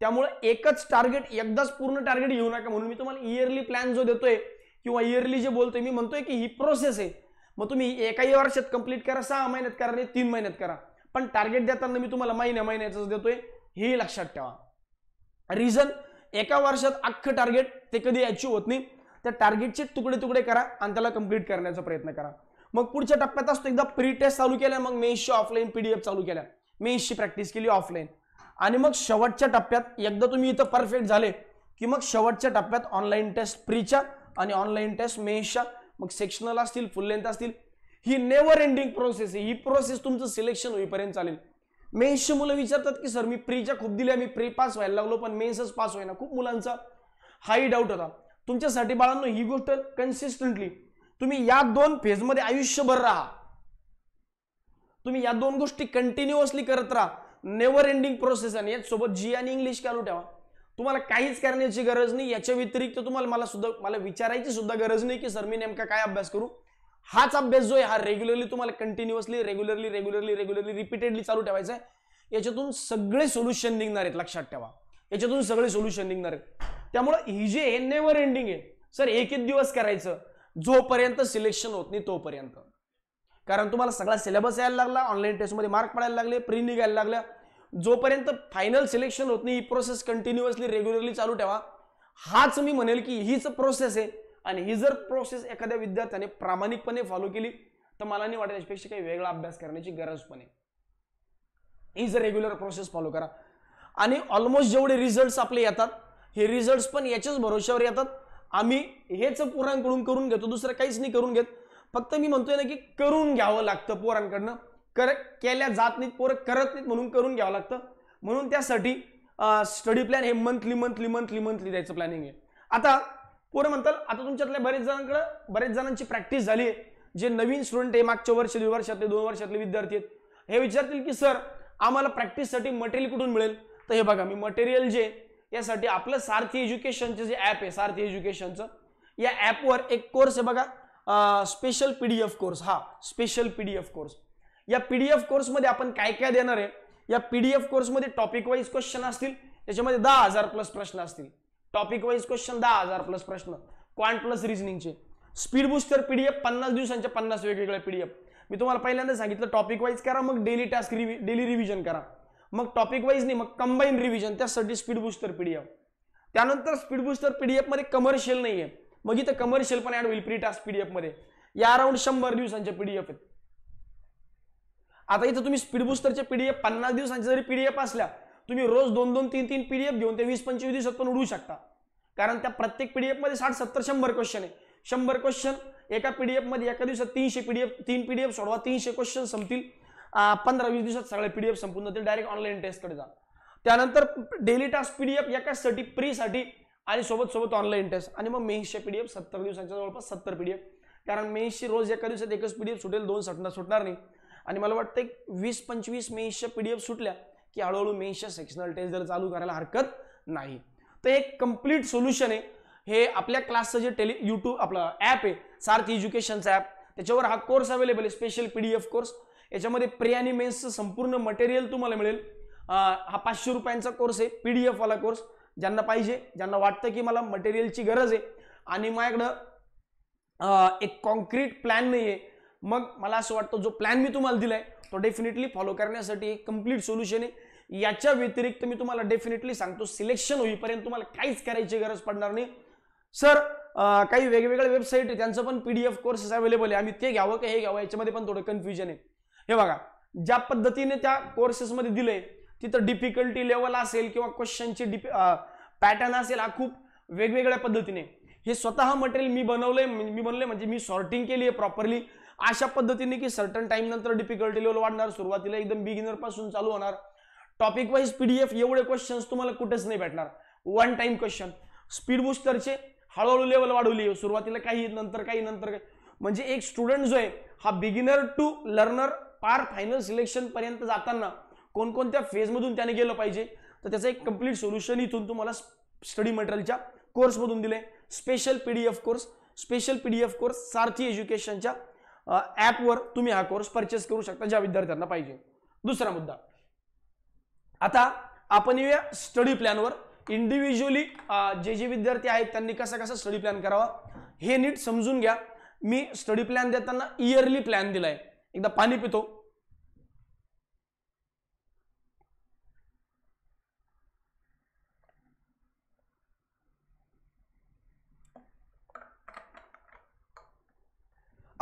त्यामुळे एकच टार्गेट एकदाच पूर्ण टार्गेट घेऊ नका म्हणून मी तुम्हाला इयरली प्लॅन जो देतोय किंवा इयरली जे बोलतोय मी म्हणतोय की ही प्रोसेस आहे मग तुम्ही एकाही वर्षात कंप्लीट करा सहा महिन्यात करा नाही तीन महिन्यात करा पण टार्गेट देताना मी तुम्हाला महिन्या महिन्याचंच देतोय हेही लक्षात ठेवा रिझन एका वर्षात अख्खं टार्गेट ते कधी अचीव्ह होत नाही त्या टार्गेटचे तुकडे तुकडे करा आणि त्याला कंप्लीट करण्याचा प्रयत्न करा मग पुढच्या टप्प्यात असतो एकदा प्री टेस्ट चालू केल्या मग मेन्सची ऑफलाईन पीडीएफ चालू केल्या मेन्सची प्रॅक्टिस केली ऑफलाईन आणि मग शेवटच्या टप्प्यात एकदा तुम्ही इथं परफेक्ट झाले की मग शेवटच्या टप्प्यात ऑनलाईन टेस्ट प्रीच्या आणि ऑनलाईन टेस्ट मेन्सच्या मग सेक्शनल असतील फुल लेंथ असतील ही नेवर एंडिंग प्रोसेस आहे ही प्रोसेस तुमचं सिलेक्शन होईपर्यंत चालेल मेन्सची मुलं विचारतात की सर मी प्रीच्या खूप दिल्या मी प्री पास व्हायला लागलो पण मेन्सच पास होईना खूप मुलांचा हाई डाऊट होता तुमच्यासाठी बाळांनो ही गोष्ट कन्सिस्टंटली तुम्ही या दोन फेजमध्ये आयुष्यभर राहा तुम्ही या दोन गोष्टी कंटिन्युअसली करत राहा नेवर एंडिंग प्रोसेस आणि सोबत जी आणि इंग्लिश चालू ठेवा तुम्हाला काहीच करण्याची गरज नाही याच्या व्यतिरिक्त तुम्हाला मला सुद्धा मला विचारायची सुद्धा गरज नाही की सर मी नेमका काय अभ्यास करू हाच अभ्यास जो आहे हा रेग्युलरली तुम्हाला continuously regularly regularly regularly repeatedly चालू ठेवायचा आहे याच्यातून सगळे सोल्युशन निघणार आहेत लक्षात ठेवा याच्यातून सगळे सोल्युशन निघणार आहेत त्यामुळं ही जे एन नेवर एंडिंग आहे सर एक एक दिवस करायचं जोपर्यंत सिलेक्शन होत नाही तोपर्यंत कारण तुम्हाला सगळा सिलेबस यायला लागला ऑनलाईन टेस्टमध्ये मार्क पडायला लागले प्री निघायला लागल्या जोपर्यंत फायनल सिलेक्शन होत नाही ही प्रोसेस कंटिन्युअसली रेग्युलरली चालू ठेवा हाच मी म्हणेल की हीच प्रोसेस आहे आणि ही जर प्रोसेस एखाद्या विद्यार्थ्याने प्रामाणिकपणे फॉलो केली तर मला नाही वाटत याच्यापेक्षा काही वेगळा अभ्यास करण्याची गरज पण आहे ही जर रेग्युलर प्रोसेस फॉलो करा आणि ऑलमोस्ट जेवढे रिझल्ट्स आपले येतात हे रिझल्ट्स पण याच्याच भरोश्यावर येतात आम्ही हेच पोरांकडून करून घेतो दुसरं काहीच नाही करून घेत फक्त मी म्हणतोय ना की करून घ्यावं लागतं पोरांकडनं कर केल्या जात नाहीत पोरं करत नाहीत म्हणून करून घ्यावं लागतं म्हणून त्यासाठी स्टडी प्लॅन हे मंथली मंथली मंथली मंथली द्यायचं प्लॅनिंग आहे आता पोरं म्हणतात आता तुमच्यातल्या बरेच जणांकडं बरेच जणांची प्रॅक्टिस झाली आहे जे नवीन स्टुडंट आहे मागच्या वर्ष वर्षातले दोन वर्षातले विद्यार्थी आहेत हे विचारतील की सर आम्हाला प्रॅक्टिससाठी मटेरियल कुठून मिळेल तर हे बघा मी मटेरियल जे यासाठी आपलं सारथी एज्युकेशनचं जे ॲप आहे सारथी एज्युकेशनचं या ॲपवर एक कोर्स आहे बघा special P D F course हा special P D F course या पी डी एफ कोर्समध्ये आपण काय काय देणार आहे या पी डी एफ कोर्समध्ये टॉपिक वाईज क्वेश्चन असतील त्याच्यामध्ये दहा हजार प्लस प्रश्न असतील टॉपिक वाईज क्वेश्चन दहा हजार प्लस प्रश्न क्वांट प्लस रिझनिंगचे स्पीड बुस्टर पीडीएफ पन्नास दिवसांच्या पन्नास वेगवेगळ्या पीडीएफ मी तुम्हाला पहिल्यांदा सांगितलं टॉपिक वाईज करा मग डेली टास्क रिव्हि डेली रिव्हिजन करा मग टॉपिक वाईज नाही मग कंबाईन रिव्हिजन त्यासाठी स्पीड बुस्टर पीडीएफ त्यानंतर स्पीड बुस्टर पीडीएफ मध्ये कमर्शियल नाहीये मग इथं कमर्शियल पण ऍड होईल प्री टास्क पीडीएफ मध्ये या अराउंड शंभर दिवसांच्या पीडीएफ आहेत आता इथं तुम्ही स्पीड बुस्टरच्या पीडीएफ पन्नास दिवसांच्या जरी पीडीएफ असल्या तुम्ही रोज दोन दोन तीन तीन पीडीएफ घेऊन ते वीस पंचवीस दिवसात पण उडवू शकता कारण त्या प्रत्येक पीडीएफ मध्ये साठ सत्तर शंभर क्वेश्चन आहे शंभर क्वेश्चन एका पीडीएफ मध्ये एका दिवसात तीनशे पीडीएफ तीन पीडीएफ सोडवा तीनशे क्वेश्चन संपतील पंधरा वीस दिवसात सगळे पीडीएफ संपूर्ण जातील डायरेक्ट ऑनलाईन टेस्टकडे जा त्यानंतर डेली टास्क पीडीएफ एकाचसाठी प्रीसाठी आणि सोबत सोबत ऑनलाईन टेस्ट आणि मग मेन्सच्या पीडीएफ सत्तर दिवसांच्या जवळपास सत्तर पीडीएफ कारण मेन्सची रोज एका दिवसात एकच पीडीएफ सुटेल दोन सुटणार सुटणार नाही आणि मला वाटतं एक वीस पंचवीस मेन्सच्या पीडीएफ सुटल्या की हळूहळू मेन्सच्या सेक्शनल टेस्ट जर चालू करायला हरकत नाही तर एक कंप्लीट सोल्युशन आहे हे आपल्या क्लासचं जे टेली युट्यूब आपलं ॲप आहे सार्थ एज्युकेशनचं ॲप त्याच्यावर हा कोर्स अवेलेबल आहे स्पेशल पीडीएफ कोर्स याच्यामध्ये प्रे आणि मेन्सचं संपूर्ण मटेरियल तुम्हाला मिळेल हा पाचशे रुपयांचा कोर्स आहे पी डी एफवाला कोर्स ज्यांना पाहिजे ज्यांना वाटतं की मला मटेरियलची गरज आहे आणि माझ्याकडं एक कॉन्क्रीट प्लॅन नाही आहे मग मला असं वाटतं जो प्लॅन मी तुम्हाला दिला आहे तो डेफिनेटली फॉलो करण्यासाठी एक कम्प्लीट सोल्युशन आहे याच्या व्यतिरिक्त मी तुम्हाला डेफिनेटली सांगतो सिलेक्शन होईपर्यंत तुम्हाला काहीच करायची गरज पडणार नाही सर काही वेगवेगळ्या वेबसाईट आहे त्यांचं पण P D F courses available आहे आम्ही ते घ्यावं का हे घ्यावं याच्यामध्ये पण थोडं कन्फ्युजन आहे हे बघा ज्या पद्धतीने त्या कोर्सेसमध्ये दिले तिथं डिफिकल्टी लेवल असेल किंवा क्वेश्चनची डिफि पॅटर्न असेल हा खूप वेगवेगळ्या पद्धतीने हे स्वतः मटेरियल मी बनवलंय मी बनवलंय म्हणजे मी सॉर्टिंग केली आहे प्रॉपरली अशा पद्धतीने की सर्टन टाइम नंतर डिफिकल्टी लेवल वाढणार सुरुवातीला एकदम बिगिनर पासून चालू होणार टॉपिक वाईज पीडीएफ एवढे क्वेश्चन्स तुम्हाला कुठेच नाही भेटणार वन टाइम क्वेश्चन स्पीड बुस्टरचे हळूहळू लेवल वाढवली सुरुवातीला काही नंतर काही नंतर काही म्हणजे एक स्टुडंट जो आहे हा बिगिनर टू लर्नर पार फायनल सिलेक्शन पर्यंत जाताना कोणकोणत्या फेजमधून त्याने गेलं पाहिजे तर त्याचं एक कम्प्लीट सोल्युशन इथून तुम्हाला स्टडी मटेरियलच्या कोर्समधून दिले special P D F course special P D F course Sarathi एज्युकेशनच्या ॲपवर तुम्ही हा कोर्स परचेस करू शकता ज्या विद्यार्थ्यांना पाहिजे दुसरा मुद्दा आता आपण येऊया स्टडी प्लॅनवर इंडिव्हिज्युअली जे जे विद्यार्थी आहेत त्यांनी कसा कसा स्टडी प्लॅन करावा हे नीट समजून घ्या मी स्टडी प्लॅन देताना इयरली प्लॅन दिला आहे एकदा पाणी पितो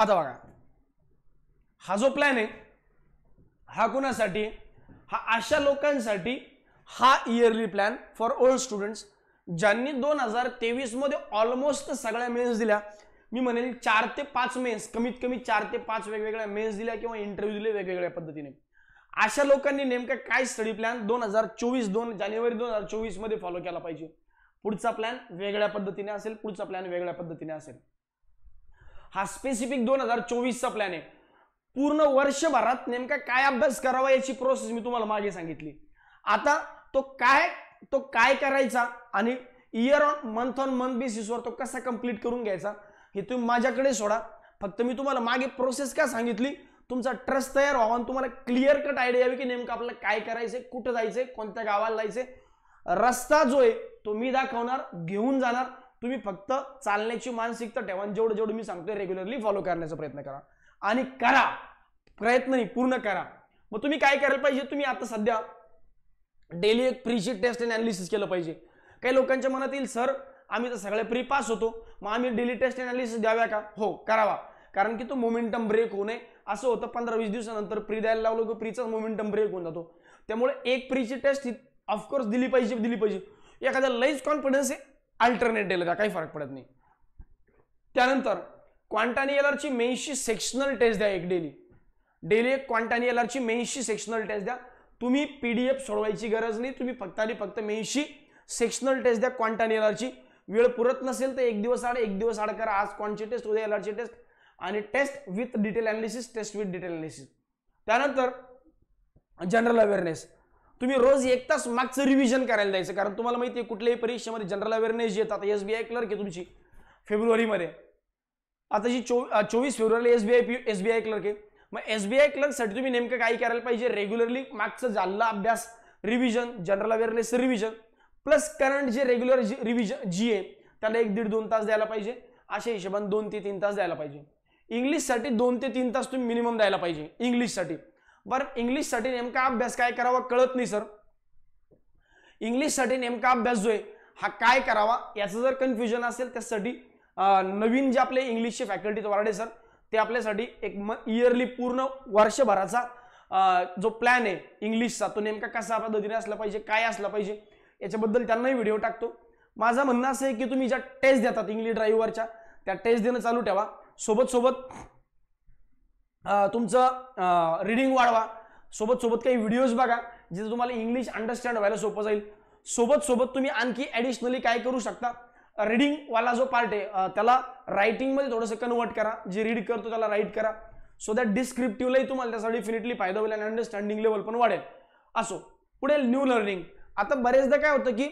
आता बघा हा जो प्लॅन आहे हा कुणासाठी हा अशा लोकांसाठी हा yearly plan for old students ज्यांनी दोन हजार मध्ये ऑलमोस्ट सगळ्या मेन्स दिल्या मी म्हणेल चार ते पाच मेन्स कमीत कमी चार ते पाच वेगवेगळ्या मेन्स दिल्या किंवा इंटरव्ह्यू दिले वेगवेगळ्या पद्धतीने अशा लोकांनी नेमका काय स्टडी प्लॅन दोन हजार चोवीस दोन जानेवारी दोन हजार चोवीस मध्ये फॉलो केला पाहिजे पुढचा प्लॅन वेगळ्या पद्धतीने असेल पुढचा प्लॅन वेगळ्या पद्धतीने असेल हा स्पेसिफिक दोन हजार चोवीसचा प्लॅन आहे पूर्ण वर्षभरात नेमका काय अभ्यास करावा याची प्रोसेस मी तुम्हाला मागे सांगितली आता तो काय तो काय करायचा आणि year on month on month बेसिसवर तो कसा कंप्लीट करून घ्यायचा हे तुम्ही माझ्याकडे सोडा फक्त मी तुम्हाला मागे प्रोसेस का सांगितली तुमचा ट्रस्ट तयार व्हावा आणि तुम्हाला क्लिअर कट आयडिया यावी की नेमकं आपल्याला काय करायचंय कुठं जायचंय कोणत्या गावाला जायचंय रस्ता जो आहे तो मी दाखवणार घेऊन जाणार तुम्ही फक्त चालण्याची मानसिकता ठेवा जेवढं जेवढं मी सांगतोय रेग्युलरली फॉलो करण्याचा प्रयत्न करा आणि करा प्रयत्न नाही पूर्ण करा मग तुम्ही काय करायला पाहिजे तुम्ही आता सध्या डेली एक प्रीशीट टेस्ट अँड अनालिसिस केलं पाहिजे काही लोकांच्या मनात येईल सर आम्ही तर सगळे प्री पास होतो मग आम्ही टेस्ट अनालिसिस द्याव्या का हो करावा कारण की तो मोमेंटम ब्रेक होऊ नये असं होतं पंधरा वीस दिवसानंतर प्री द्यायला लावलो की प्रीचाच मोमेंटम ब्रेक होऊन जातो त्यामुळे एक प्रीची टेस्ट ही ऑफकोर्स दिली पाहिजे दिली पाहिजे एखाद्या लईच कॉन्फिडन्स आहे अल्टरनेट डेल का काही फरक पडत नाही त्यानंतर क्वांटानियलरची मेनशी सेक्शनल टेस्ट द्या एक डेली डेली एक क्वांटानियलरची मेनशी सेक्शनल टेस्ट द्या तुम्ही पीडीएफ सोडवायची गरज नाही तुम्ही फक्त आणि फक्त मेनशी सेक्शनल टेस्ट द्या क्वांटानियलरची वेळ पुरत नसेल तर एक दिवस आड एक दिवस आड करा आज कोणची टेस्ट उद्या एलआरची टेस्ट आणि test with detail analysis test with detail analysis त्यानंतर जनरल अवेअरनेस तुम्ही रोज एक तास मागचं रिव्हिजन करायला जायचं कारण तुम्हाला माहिती आहे कुठल्याही परीक्षेमध्ये जनरल अवेअरनेस जी येतात एस बी आय क्लर्क आहे तुमची फेब्रुवारीमध्ये आता जी चो चोवीस फेब्रुवारीला S B I P S B I clerk आहे मग एस बी आय क्लर्कसाठी तुम्ही नेमकं काय करायला पाहिजे रेग्युलरली मागचं झालेला अभ्यास revision general awareness revision plus current जे रेग्युलर जी रिव्हिजन जी आहे त्याला एक दीड दोन तास द्यायला पाहिजे अशा हिशोबाने दोन ते तीन तास द्यायला पाहिजे इंग्लिशसाठी दोन ते तीन तास तुम्ही मिनिमम द्यायला पाहिजे इंग्लिशसाठी बरं इंग्लिशसाठी नेमका अभ्यास काय करावा कळत नाही सर इंग्लिशसाठी नेमका अभ्यास जो आहे हा काय करावा याचं जर कन्फ्युजन असेल त्यासाठी नवीन जे आपले इंग्लिशचे फॅकल्टी वारडे सर ते आपल्यासाठी एक म इयरली पूर्ण वर्षभराचा जो प्लॅन आहे इंग्लिशचा तो नेमका कसा पद्धतीने असला पाहिजे काय असला पाहिजे याच्याबद्दल त्यांनाही व्हिडिओ टाकतो माझं म्हणणं असं आहे की तुम्ही ज्या टेस्ट देतात इंग्लिश ड्राईव्हरच्या त्या टेस्ट देणं चालू ठेवा सोबत सोबत तुमचं रिडिंग वाढवा सोबत सोबत काही व्हिडिओज बघा जिथे तुम्हाला इंग्लिश अंडरस्टँड व्हायला सोपं जाईल सोबत सोबत तुम्ही आणखी ॲडिशनली काय करू शकता रिडिंगवाला जो पार्ट आहे त्याला रायटिंगमध्ये थोडंसं कन्वर्ट करा जे रीड करतो त्याला राईट करा सो दॅट डिस्क्रिप्टिव्हलाही तुम्हाला त्याचा डेफिनेटली फायदा होईल आणि अंडरस्टँडिंग लेवल पण वाढेल असो पुढे न्यू लर्निंग आता बरेचदा काय होतं की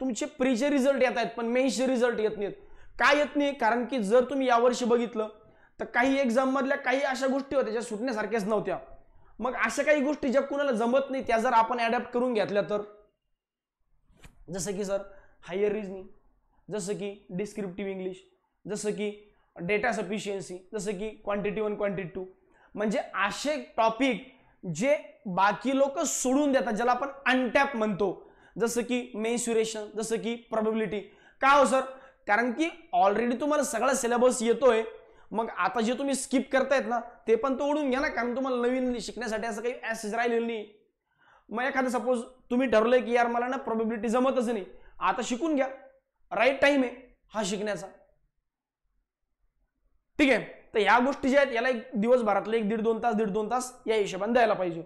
तुमचे प्रीचे रिझल्ट येत आहेत पण मेन्सचे रिझल्ट येत नाहीत काय येत नाही कारण की जर तुम्ही यावर्षी बघितलं तर काही एक्झाममधल्या काही अशा गोष्टी होत्या ज्या सुटण्यासारख्याच नव्हत्या मग अशा काही गोष्टी ज्या कुणाला जमत नाही त्या जर आपण ॲडॅप्ट करून घेतल्या तर जसं की सर हायर रिजनिंग जसं की डिस्क्रिप्टिव्ह इंग्लिश जसं की डेटा सफिशियन्सी जसं की क्वांटिटी वन क्वांटिटी टू म्हणजे असे टॉपिक जे बाकी लोक सोडून देतात ज्याला आपण अनटॅप म्हणतो जसं की मेन्स्युरेशन जसं की प्रॉबिलिटी काय हो सर कारण की ऑलरेडी तुम्हाला सगळा सिलेबस येतोय मग आता जे तुम्ही स्किप करतायत ना ते पण तो ओढून घ्या ना कारण तुम्हाला नवीन शिकण्यासाठी असं काही ॲसेस राहिलेलं नाही मग एखादं सपोज तुम्ही ठरवलंय की यार मला ना प्रॉबिलिटी जमतच नाही आता शिकून घ्या राईट टाईम आहे हा शिकण्याचा ठीक आहे तर या गोष्टी ज्या आहेत याला एक दिवसभरातले एक दीड दोन तास दीड दोन तास या हिशोबाने द्यायला पाहिजे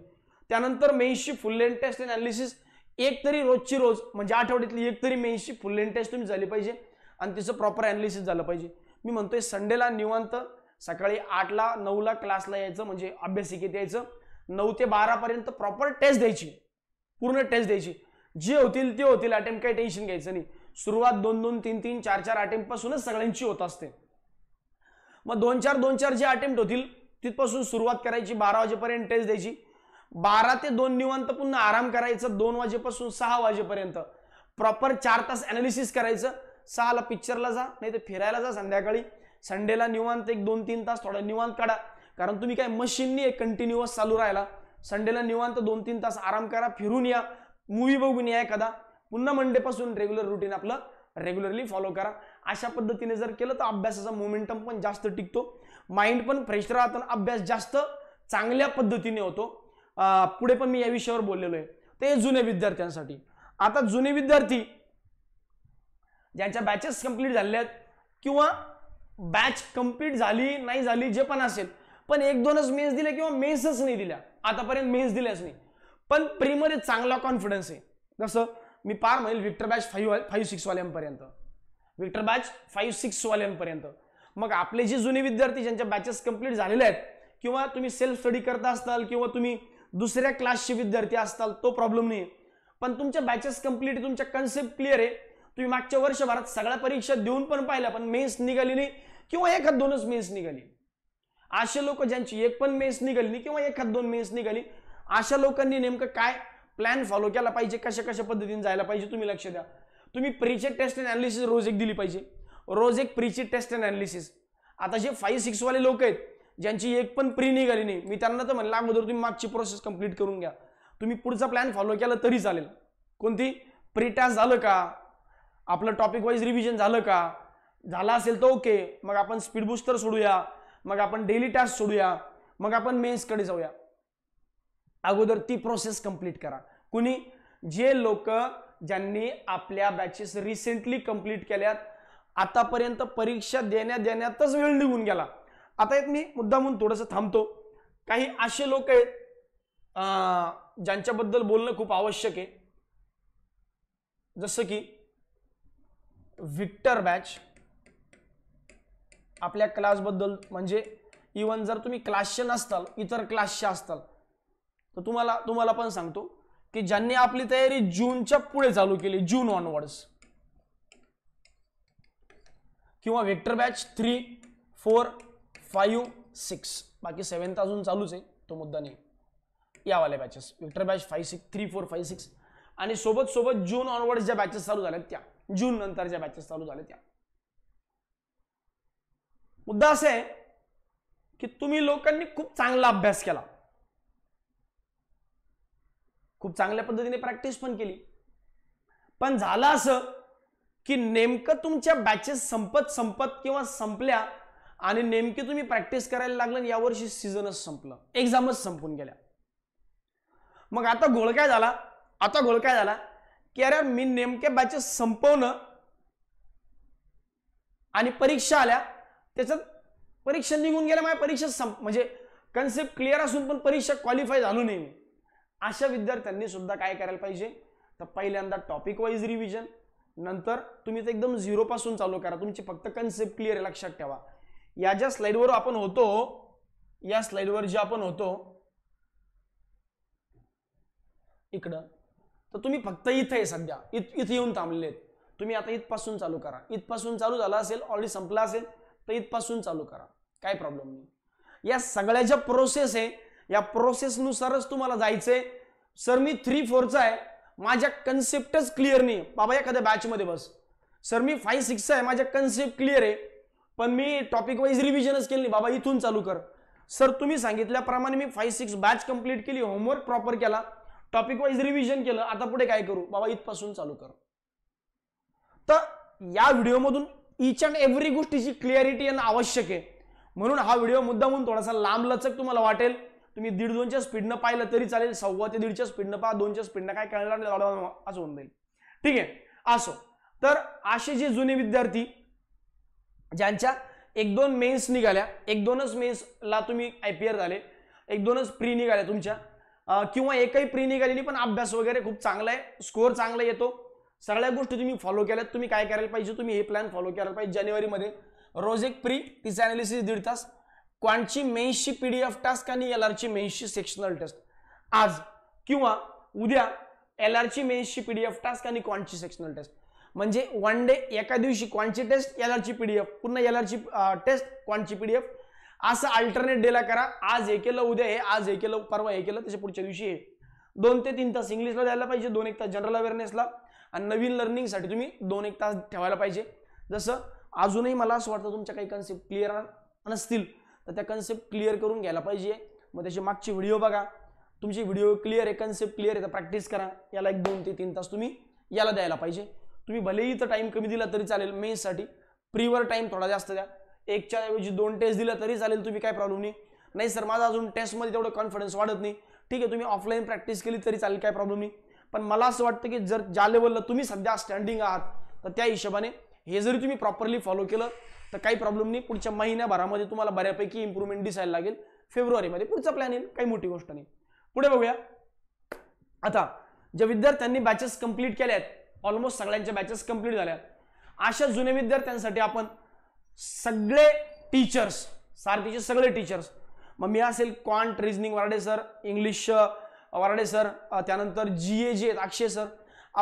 त्यानंतर मेन्सची full length test and analysis एक तरी रोजची रोज म्हणजे आठवड्यातली एक तरी मेन्सची फुल लेन टेस्ट तुम्ही झाली पाहिजे आणि तिचं प्रॉपर अनालिसिस झालं पाहिजे मी म्हणतोय संडेला निवांत सकाळी आठला नऊला क्लासला यायचं म्हणजे अभ्यासिकेत यायचं नऊ ते बारापर्यंत प्रॉपर टेस्ट द्यायची पूर्ण टेस्ट द्यायची जे होतील ते होतील अटेम्प्ट काही टेन्शन घ्यायचं नाही सुरुवात दोन दोन तीन तीन चार चार अटेम्प्टपासूनच सगळ्यांची होत असते मग दोन चार दोन चार जे अटेम्प्ट होतील तिथपासून सुरुवात करायची बारा वाजेपर्यंत टेस्ट द्यायची बारा ते दोन निवांत पुन्हा आराम करायचं दोन वाजेपासून सहा वाजेपर्यंत प्रॉपर चार तास अनालिसिस करायचं सहाला पिक्चरला जा नाही तर फिरायला जा संध्याकाळी संडेला निवांत एक दोन तीन तास थोडा निवांत काढा कारण तुम्ही काय मशीननी एक कंटिन्युअस चालू राहिला संडेला निवांत दोन तीन तास आराम करा फिरून या मूवी बघून या एखादा पुन्हा मंडेपासून रेग्युलर रुटीन आपलं रेग्युलरली फॉलो करा अशा पद्धतीने जर केलं तर अभ्यासाचा मोमेंटम पण जास्त टिकतो माइंड पण फ्रेश राहतो अभ्यास जास्त चांगल्या पद्धतीने होतो पुढे पण मी या विषयावर बोललेलो आहे ते जुने विद्यार्थ्यांसाठी आता जुने विद्यार्थी ज्यांच्या बॅचेस कम्प्लीट झाल्या आहेत किंवा बॅच कम्प्लीट झाली नाही झाली जे पण असेल पण एक दोनच मेन्स दिल्या किंवा मेन्सच नाही दिल्या आतापर्यंत मेन्स दिल्याच नाही पण प्रीमध्ये चांगला कॉन्फिडन्स आहे जसं मी पार म्हणेल विक्टर बॅच फाईव्ह फाईव्ह सिक्सवाल्यांपर्यंत विक्टर बॅच फाईव्ह सिक्स वाल्यांपर्यंत मग आपले जे जुने विद्यार्थी ज्यांच्या बॅचेस कंप्लीट झालेले आहेत किंवा तुम्ही सेल्फ स्टडी करता असताल किंवा तुम्ही दुसऱ्या क्लासचे विद्यार्थी असताल तो प्रॉब्लेम नाही पण तुमच्या बॅचेस कंप्लीट तुमच्या कन्सेप्ट क्लिअर आहे तुम्ही मागच्या वर्षभरात सगळ्या परीक्षा देऊन पण पाहिल्या पण मेन्स निघाली नाही किंवा एखाद दोनच मेन्स निघाली असे लोक ज्यांची एक पण मेन्स निघाली नाही किंवा एखाद दोन मेन्स निघाली अशा लोकांनी नेमकं काय प्लॅन फॉलो केला पाहिजे कशा कशा पद्धतीने जायला पाहिजे तुम्ही लक्ष द्या तुम्ही प्रीचेक टेस्ट अँड अनालिसिस रोज एक दिली पाहिजे रोज एक प्रीचेक टेस्ट अँड अनालिसिस आता जे फाईव्ह वाले लोक आहेत ज्यांची एक पण प्री निघाली नाही मी त्यांना तर म्हणलं अगोदर तुम्ही मागची प्रोसेस कंप्लीट करून घ्या तुम्ही पुढचा प्लॅन फॉलो केला तरी चालेल कोणती प्री टास्क झालं का आपलं टॉपिक वाईज रिव्हिजन झालं का झाला असेल तर ओके मग आपण स्पीड बुस्टर सोडूया मग आपण डेली टास्क सोडूया मग आपण मेन्सकडे जाऊया अगोदर ती प्रोसेस कंप्लीट करा कुणी जे लोक ज्यांनी आपल्या बॅचेस रिसेंटली कंप्लीट केल्यात आतापर्यंत परीक्षा देण्या देण्यातच वेळ निघून गेला आता एक मी मुद्दा म्हणून थोडंसं थांबतो काही असे लोक आहेत ज्यांच्याबद्दल बोलणं खूप आवश्यक आहे जसं की विक्टर बॅच आपल्या क्लासबद्दल म्हणजे इवन जर तुम्ही क्लासचे नसताल इतर क्लासचे असताल तर तुम्हाला तुम्हाला पण सांगतो की ज्यांनी आपली तयारी जूनच्या पुढे चालू केली जून ऑनवर्ड्स किंवा vector batch three four five six बाकी सेव्हन्थ अजून चालूच आहे तो मुद्दा नाही यावाले batches vector batch five six three four five six आणि सोबत सोबत जून ऑनवर्ड ज्या बॅचेस चालू झाल्यात त्या जून नंतर ज्या बॅचेस चालू झाल्या त्या मुद्दा असा आहे की तुम्ही लोकांनी खूप चांगला अभ्यास केला खूप चांगल्या पद्धतीने प्रॅक्टिस पण केली पण झालं असं की नेमकं तुमच्या बॅचेस संपत संपत किंवा संपल्या आणि नेमकी तुम्ही प्रॅक्टिस करायला लागलं यावर्षी सीझनच संपलं एक्झामच संपून गेल्या मग आता गोळ काय झाला आता गोळ काय झाला की अरे मी नेमक्या बॅचेस संपवणं आणि परीक्षा आल्या त्याच्यात परीक्षा निघून गेल्या माझ्या परीक्षा संप म्हणजे कन्सेप्ट क्लिअर असून पण परीक्षा क्वालिफाय झालो नाही मी अशा विद्यार्थ्यांनी सुद्धा काय करायला पाहिजे तर पहिल्यांदा टॉपिक वाईज रिव्हिजन नंतर तुम्ही ते एकदम झिरोपासून चालू करा तुमची फक्त कन्सेप्ट क्लिअर आहे लक्षात ठेवा या ज्या स्लाईडवर आपण होतो या स्लाईडवर जे आपण होतो इकडं तर तुम्ही फक्त इथं आहे सध्या इथ इथं येऊन थांबलेत तुम्ही आता इथपासून चालू करा इथपासून चालू झाला असेल ऑलरेडी संपला असेल तर इथपासून चालू करा काय प्रॉब्लेम नाही या सगळ्या ज्या प्रोसेस आहे या प्रोसेसनुसारच तुम्हाला जायचंय सर मी थ्री फोरचा आहे माझ्या कन्सेप्टच क्लिअर नाही बाबा एखाद्या बॅचमध्ये बस सर मी फाईव्ह सिक्सचा आहे माझ्या कन्सेप्ट क्लिअर आहे पण मी टॉपिक वाईज रिव्हिजनच केलं नाही बाबा इथून चालू कर सर तुम्ही सांगितल्याप्रमाणे मी फाईव्ह सिक्स बॅच कंप्लीट केली होमवर्क प्रॉपर केला टॉपिक वाईज रिव्हिजन केलं आता पुढे काय करू बाबा इथपासून चालू कर तर या मधून इच अँड एव्हरी गोष्टीची क्लिअरिटी येणं आवश्यक आहे म्हणून हा व्हिडिओ मुद्दा म्हणून थोडासा लांब लचक तुम्हाला वाटेल तुम्ही दीड दोनच्या स्पीडनं पाहिलं तरी चालेल सव्वा ते दीडच्या स्पीडनं पहा दोनच्या स्पीडनं काय कळणार नाही असं होऊन जाईल ठीक आहे असो तर असे जे जुने विद्यार्थी ज्यांच्या एक दोन मेन्स निघाल्या एक दोनच मेन्सला तुम्ही आयपीआर झाले एक दोनच प्री निघाल्या तुमच्या किंवा एकही प्री निघालेली पण अभ्यास वगैरे खूप चांगला आहे स्कोअर चांगला येतो सगळ्या गोष्टी तुम्ही फॉलो केल्यात तुम्ही काय करायला पाहिजे तुम्ही हे प्लॅन फॉलो करायला पाहिजे जानेवारीमध्ये रोज एक प्री तिचं अनालिसिस दीड तास क्वांटची मेन्सची पीडीएफ टास्क आणि एल आरची मेन्सची सेक्शनल टेस्ट आज किंवा उद्या एल आरची मेन्सची पीडीएफ टास्क आणि क्वांटची सेक्शनल टेस्ट म्हणजे वन डे एका दिवशी क्वांटची टेस्ट एल डी एफ पुन्हा एल टेस्ट क्वांटची पीडीएफ असं अल्टरनेट डेला करा आज हे केलं उद्या हे आज हे केलं परवा हे केलं त्याच्या पुढच्या दिवशी हे दोन ते तीन तास इंग्लिशला द्यायला पाहिजे दोन एक तास जनरल अवेअरनेसला आणि नवीन लर्निंगसाठी तुम्ही दोन एक तास ठेवायला पाहिजे जसं अजूनही मला असं वाटतं तुमच्या काही कन्सेप्ट क्लिअर नसतील तर त्या कन्सेप्ट क्लिअर करून घ्यायला पाहिजे मग त्याचे मागचे व्हिडिओ बघा तुमची व्हिडिओ क्लिअर आहे कन्सेप्ट क्लिअर आहे तर प्रॅक्टिस करा याला एक दोन ते तीन तास तुम्ही याला द्यायला पाहिजे तुम्ही भलेही तर टाईम कमी दिला तरी चालेल मेन्ससाठी प्रीवर टाईम थोडा जास्त द्या एकच्या ऐवजी दोन टेस्ट दिला तरी चालेल तुम्ही काय प्रॉब्लेम नाही नाही सर माझा अजून टेस्टमध्ये तेवढं कॉन्फिडन्स वाढत नाही ठीक आहे तुम्ही ऑफलाईन प्रॅक्टिस केली तरी चालेल काय प्रॉब्लेम नाही पण मला असं वाटतं की जर ज्या लेवलला तुम्ही सध्या स्टँडिंग आहात तर त्या हिशोबाने हे जरी तुम्ही प्रॉपरली फॉलो केलं तर काही प्रॉब्लेम नाही पुढच्या महिन्याभरामध्ये तुम्हाला बऱ्यापैकी इम्प्रूव्हमेंट दिसायला लागेल फेब्रुवारीमध्ये पुढचा प्लॅन येईल काही मोठी गोष्ट नाही पुढे बघूया आता ज्या विद्यार्थ्यांनी बॅचेस कंप्लीट केल्या आहेत ऑलमोस्ट सगळ्यांच्या बॅचेस कंप्लीट झाल्या अशा जुन्या विद्यार्थ्यांसाठी आपण सगळे टीचर्स सारखेचे सगळे टीचर्स मग मी असेल quant reasoning Warade sir English Warade sir त्यानंतर जी ए जी आहेत अक्षय सर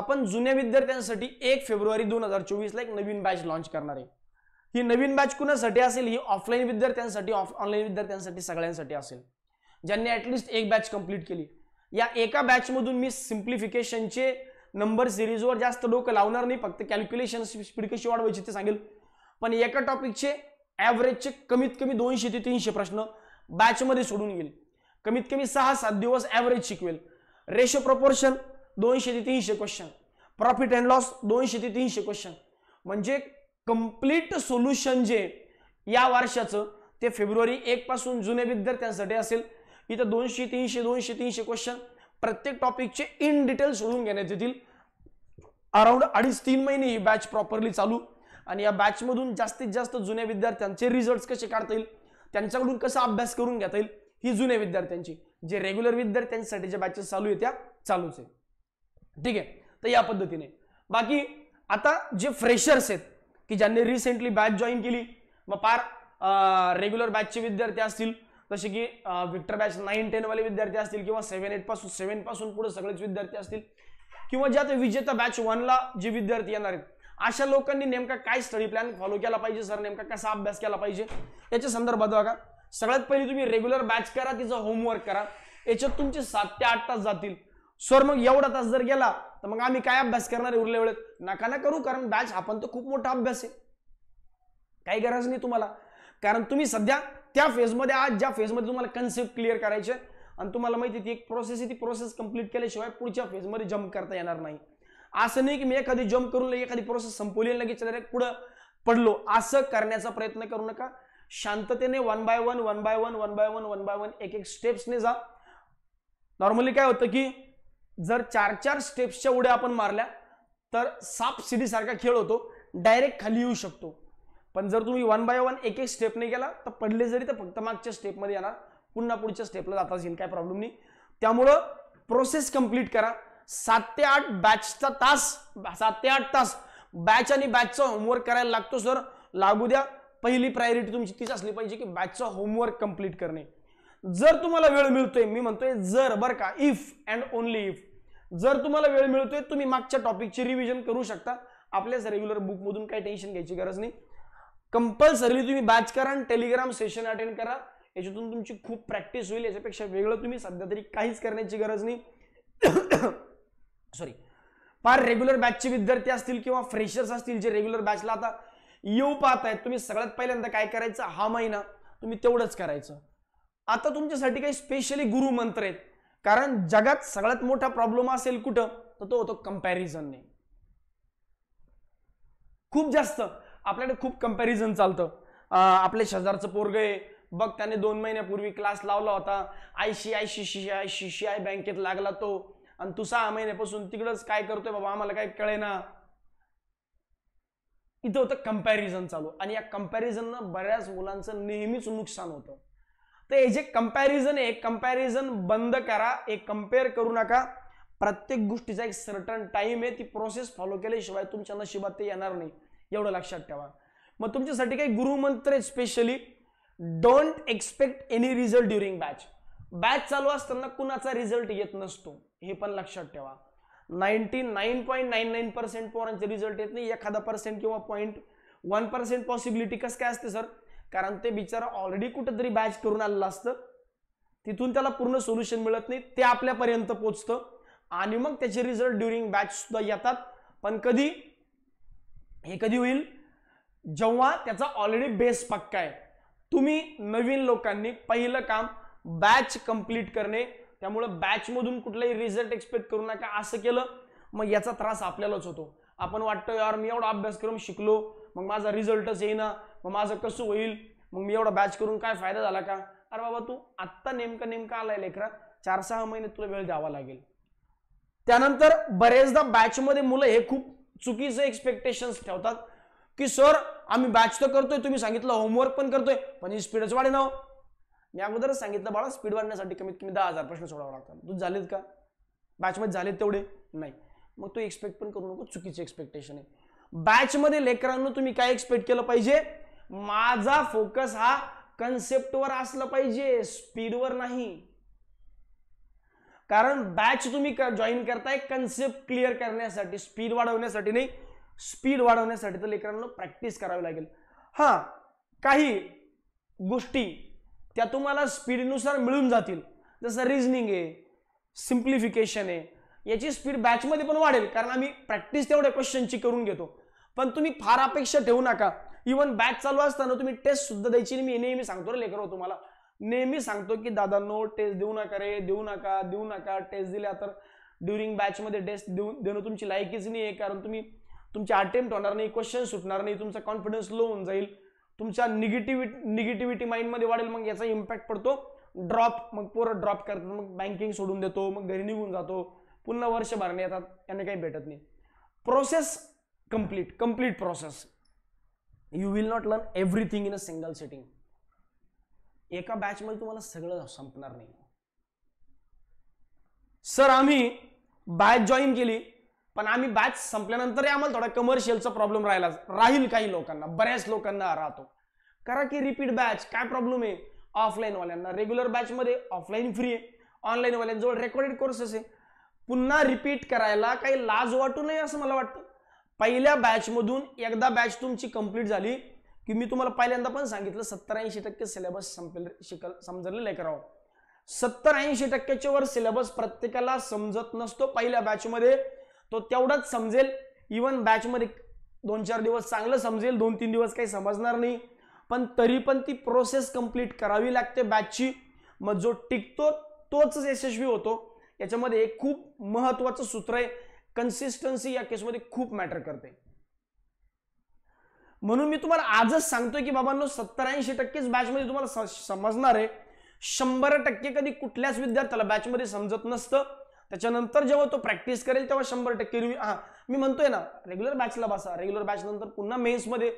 आपण जुन्या विद्यार्थ्यांसाठी एक फेब्रुवारी दोन हजार चोवीसला एक नवीन बॅच लॉन्च करणार आहे ही नवीन बॅच कुणासाठी असेल ही ऑफलाईन विद्यार्थ्यांसाठी ऑफ ऑनलाईन विद्यार्थ्यांसाठी सगळ्यांसाठी असेल ज्यांनी ॲटलिस्ट एक बॅच कंप्लीट केली या एका बॅचमधून मी सिम्प्लिफिकेशनचे नंबर सिरीजवर जास्त डोकं लावणार नाही फक्त कॅल्क्युलेशन स्पीड कशी वाढवायची ते सांगेल पण एका टॉपिकचे ॲव्हरेजचे कमीत कमी दोनशे ते तीनशे प्रश्न बॅचमध्ये सोडून येईल कमीत कमी सहा सात दिवस ॲव्हरेज शिकवेल रेशो प्रपोर्शन दोनशे ते तीनशे क्वेश्चन प्रॉफिट अँड लॉस दोनशे ते तीनशे क्वेश्चन म्हणजे कम्प्लीट सोल्युशन जे या वर्षाचं ते फेब्रुवारी पासून जुने विद्यार्थ्यांसाठी असेल इथं दोनशे तीनशे दोनशे तीनशे क्वेश्चन प्रत्येक टॉपिकचे इन डिटेल सोडून घेण्यात येतील अराउंड अडीच तीन महिने ही बॅच प्रॉपरली चालू आणि या बॅचमधून जास्तीत जास्त जुन्या विद्यार्थ्यांचे रिझल्ट कसे काढता येईल त्यांच्याकडून कसा अभ्यास करून घेता येईल ही जुन्या विद्यार्थ्यांची जे रेग्युलर विद्यार्थ्यांसाठी ज्या बॅचेस चालू आहे त्या चालूच आहे ठीक आहे तर या पद्धतीने बाकी आता जे फ्रेशर्स आहेत की ज्यांनी रिसेंटली बॅच जॉईन केली मग पार रेग्युलर बॅचचे विद्यार्थी असतील जसे की विक्टर बॅच नाईन टेनवाले विद्यार्थी असतील किंवा सेव्हन एट पासून सेव्हन पासून पुढे सगळेच विद्यार्थी असतील किंवा ज्या विजेता बॅच वनला जे विद्यार्थी येणार आहेत अशा लोकांनी नेमका काय स्टडी प्लॅन फॉलो केला पाहिजे सर नेमका कसा अभ्यास केला पाहिजे याच्या संदर्भात बघा सगळ्यात पहिले तुम्ही रेग्युलर बॅच करा तिचं होमवर्क करा याच्यात तुमचे सात ते आठ तास जातील सर मग एवढा तास जर गेला तर मग आम्ही काय अभ्यास करणार आहे उरल्या वेळेत नका ना करू कारण बॅच आपण तर खूप मोठा अभ्यास आहे काही गरज नाही तुम्हाला कारण तुम्ही सध्या त्या फेजमध्ये आज ज्या फेजमध्ये तुम्हाला कन्सेप्ट क्लिअर करायचे आणि तुम्हाला माहिती ती एक प्रोसेस आहे ती प्रोसेस कम्प्लीट केल्याशिवाय पुढच्या फेजमध्ये जम्प करता येणार नाही असं नाही की मी एखादी जम्प करून एखादी प्रोसेस संपवली लगेच पुढं पडलो असं करण्याचा प्रयत्न करू नका शांततेने one by one one by one one by one one by one एक एक स्टेप्सने जा नॉर्मली काय होतं की जर चार चार स्टेप्सच्या उड्या आपण मारल्या तर साप सिडीसारखा खेळ होतो डायरेक्ट खाली येऊ शकतो पण जर तुम्ही वन बाय वन एक एक स्टेपने गेला तर पडले जरी तर फक्त मागच्या स्टेपमध्ये येणार पुन्हा पुढच्या स्टेपला जाता येईल काय प्रॉब्लेम नाही त्यामुळं प्रोसेस कंप्लीट करा सात ते आठ बॅचचा तास सात ते आठ तास बॅच आणि बॅचचा होमवर्क करायला लागतो सर लागू द्या पहिली प्रायोरिटी तुमची तीच असली पाहिजे की बॅचचा होमवर्क कंप्लीट करणे जर तुम्हाला वेळ मिळतोय मी म्हणतोय जर बरं का इफ अँड ओनली इफ जर तुम्हाला वेळ मिळतोय तुम्ही मागच्या टॉपिकचे रिव्हिजन करू शकता आपल्याच रेग्युलर बुकमधून काही टेन्शन घ्यायची गरज नाही कंपल्सरी तुम्ही बॅच करा आणि टेलिग्राम सेशन अटेंड करा याच्यातून तुमची खूप प्रॅक्टिस होईल याच्यापेक्षा वेगळं तुम्ही सध्या तरी काहीच करण्याची गरज नाही सॉरी फार रेग्युलर बॅचचे विद्यार्थी असतील किंवा फ्रेशर्स असतील जे रेग्युलर बॅचला आता येऊ पाहत आहेत तुम्ही सगळ्यात पहिल्यांदा काय करायचं हा महिना तुम्ही तेवढंच करायचं आता तुमच्यासाठी काही स्पेशली गुरुमंत्र आहेत कारण जगात सगळ्यात मोठा प्रॉब्लेम असेल कुठं तर तो होतो ने खूप जास्त आपल्याकडे खूप कंपॅरिझन चालतं आपले शेजारचं पोरग आहे बघ त्याने दोन महिन्यापूर्वी क्लास लावला होता I C I C C I C C I बँकेत लागला तो आणि तू सहा महिन्यापासून तिकडंच काय करतोय बाबा आम्हाला काय कळेना इथं होतं कंपॅरिझन चालू आणि या कंपॅरिझननं बऱ्याच मुलांचं नेहमीच नुकसान होतं तर हे जे कंपॅरिझन आहे कम्पॅरिझन बंद करा एक कम्पेअर करू नका प्रत्येक गोष्टीचा एक सर्टन टाइम आहे ती प्रोसेस फॉलो केल्याशिवाय तुमच्या नशिबात ते येणार नाही एवढं लक्षात ठेवा मग तुमच्यासाठी काही गुरुमंत्र आहे specially don't expect any result during batch batch चालू असताना कुणाचा रिझल्ट येत नसतो हे पण लक्षात ठेवा ninety nine point nine nine percent पोरांचे रिझल्ट येत नाही एखादा पर्सेंट किंवा पॉईंट वन पर्सेंट पॉसिबिलिटी कसं काय असते सर कारण ते बिचारा ऑलरेडी कुठंतरी बॅच करून आलेलं असतं तिथून त्याला पूर्ण सोल्युशन मिळत नाही ते आपल्यापर्यंत पोचतं आणि मग त्याचे रिझल्ट ड्युरिंग बॅच सुद्धा येतात पण कधी हे कधी होईल जेव्हा त्याचा ऑलरेडी बेस पक्का आहे तुम्ही नवीन लोकांनी पहिलं काम बॅच कंप्लीट करणे त्यामुळं बॅचमधून कुठलाही रिझल्ट एक्सपेक्ट करू नका असं केलं मग याचा त्रास आपल्यालाच होतो आपण वाटतो यार मी एवढा अभ्यासक्रम शिकलो मग माझा रिझल्टच येईना मग माझं कसं होईल मग मी एवढा बॅच करून काय फायदा झाला का अरे बाबा तू आत्ता नेमका नेमका आलाय लेकरा चार सहा महिने तुला वेळ द्यावा लागेल त्यानंतर बरेचदा बॅचमध्ये मुलं हे खूप चुकीचे एक्सपेक्टेशन्स ठेवतात की सर आम्ही बॅच तर करतोय तुम्ही सांगितलं होमवर्क पण करतोय पण ही स्पीडच वाढे हो मी अगोदरच सांगितलं बाळा स्पीड वाढण्यासाठी कमीत कमी दहा हजार प्रश्न सोडावा लागतात तू झालेत का बॅचमध्ये झालेत तेवढे नाही मग तू एक्सपेक्ट पण करू नको चुकीचे एक्सपेक्टेशन आहे बॅचमध्ये लेकरांना तुम्ही काय एक्सपेक्ट केलं पाहिजे माझा फोकस हा कन्सेप्टवर असला पाहिजे स्पीडवर नाही कारण बॅच तुम्ही जॉईन करताय कन्सेप्ट क्लिअर करण्यासाठी स्पीड वाढवण्यासाठी नाही स्पीड वाढवण्यासाठी तर लेकरांना प्रॅक्टिस करावी लागेल हा काही गोष्टी त्या तुम्हाला स्पीडनुसार मिळून जातील जसं रिजनिंग आहे सिम्प्लिफिकेशन आहे याची स्पीड बॅचमध्ये पण वाढेल कारण आम्ही प्रॅक्टिस तेवढ्या क्वेश्चनची करून घेतो पण तुम्ही फार अपेक्षा ठेवू नका इव्हन बॅच चालू असताना तुम्ही टेस्ट सुद्धा द्यायची मी नेहमी सांगतो रे लेकर हो तुम्हाला नेहमी सांगतो की दादा नो टेस्ट देऊ नका रे देऊ नका देऊ नका टेस्ट दिल्या तर ड्युरिंग बॅचमध्ये टेस्ट देऊन देणं तुमची लायकीच नाही आहे कारण तुम्ही तुमचे अटेम्प्ट होणार नाही क्वेश्चन सुटणार नाही तुमचा कॉन्फिडन्स लो होऊन जाईल तुमच्या निगेटिव्हिटी निगेटिव्हिटी माइंडमध्ये वाढेल मग याचा इम्पॅक्ट पडतो ड्रॉप मग पोरं ड्रॉप करतात मग बँकिंग सोडून देतो मग घरी निघून जातो पुन्हा वर्ष भरणे येतात याने काही भेटत नाही process complete complete process you will not learn everything in a single sitting एका बॅच मध्ये तुम्हाला सगळं संपणार नाही सर आम्ही बॅच जॉईन केली पण आम्ही बॅच संपल्यानंतरही आम्हाला थोडा कमर्शियलचा प्रॉब्लेम राहिला राहील काही लोकांना बऱ्याच लोकांना राहतो करा की रिपीट बॅच काय प्रॉब्लेम आहे ऑफलाईन वाल्यांना रेग्युलर बॅचमध्ये ऑफलाईन फ्री आहे ऑनलाईन वाल्यांजवळ रेकॉर्डेड कोर्सेस आहे पुन्हा रिपीट करायला काही लाज वाटू नये असं मला वाटतं पहिल्या बॅचमधून एकदा बॅच तुमची कंप्लीट झाली की मी तुम्हाला पहिल्यांदा पण सांगितलं सत्तर ऐंशी टक्के सिलेबस संपेल शिकल समजलेलं आहे करावं सत्तर ऐंशी टक्क्याच्या वर सिलेबस प्रत्येकाला समजत नसतो पहिल्या बॅचमध्ये तो तेवढाच समजेल इवन बॅचमध्ये दोन चार दिवस चांगलं समजेल दोन तीन दिवस काही समजणार नाही पण तरी पण ती प्रोसेस कंप्लीट करावी लागते बॅचची मग जो टिकतो तोच यशस्वी होतो याच्यामध्ये एक खूप महत्त्वाचं सूत्र आहे कन्सिस्टन्सी या केसमध्ये खूप मॅटर करते म्हणून मी तुम्हाला आजच सांगतोय की बाबांनो सत्तर ऐंशी टक्केच मध्ये तुम्हाला समजणार आहे शंभर टक्के कधी कुठल्याच विद्यार्थ्याला बॅचमध्ये समजत नसतं त्याच्यानंतर जेव्हा तो प्रॅक्टिस करेल तेव्हा शंभर टक्के हा मी म्हणतोय ना रेग्युलर बॅचला बसा रेग्युलर बॅच नंतर पुन्हा मेन्समध्ये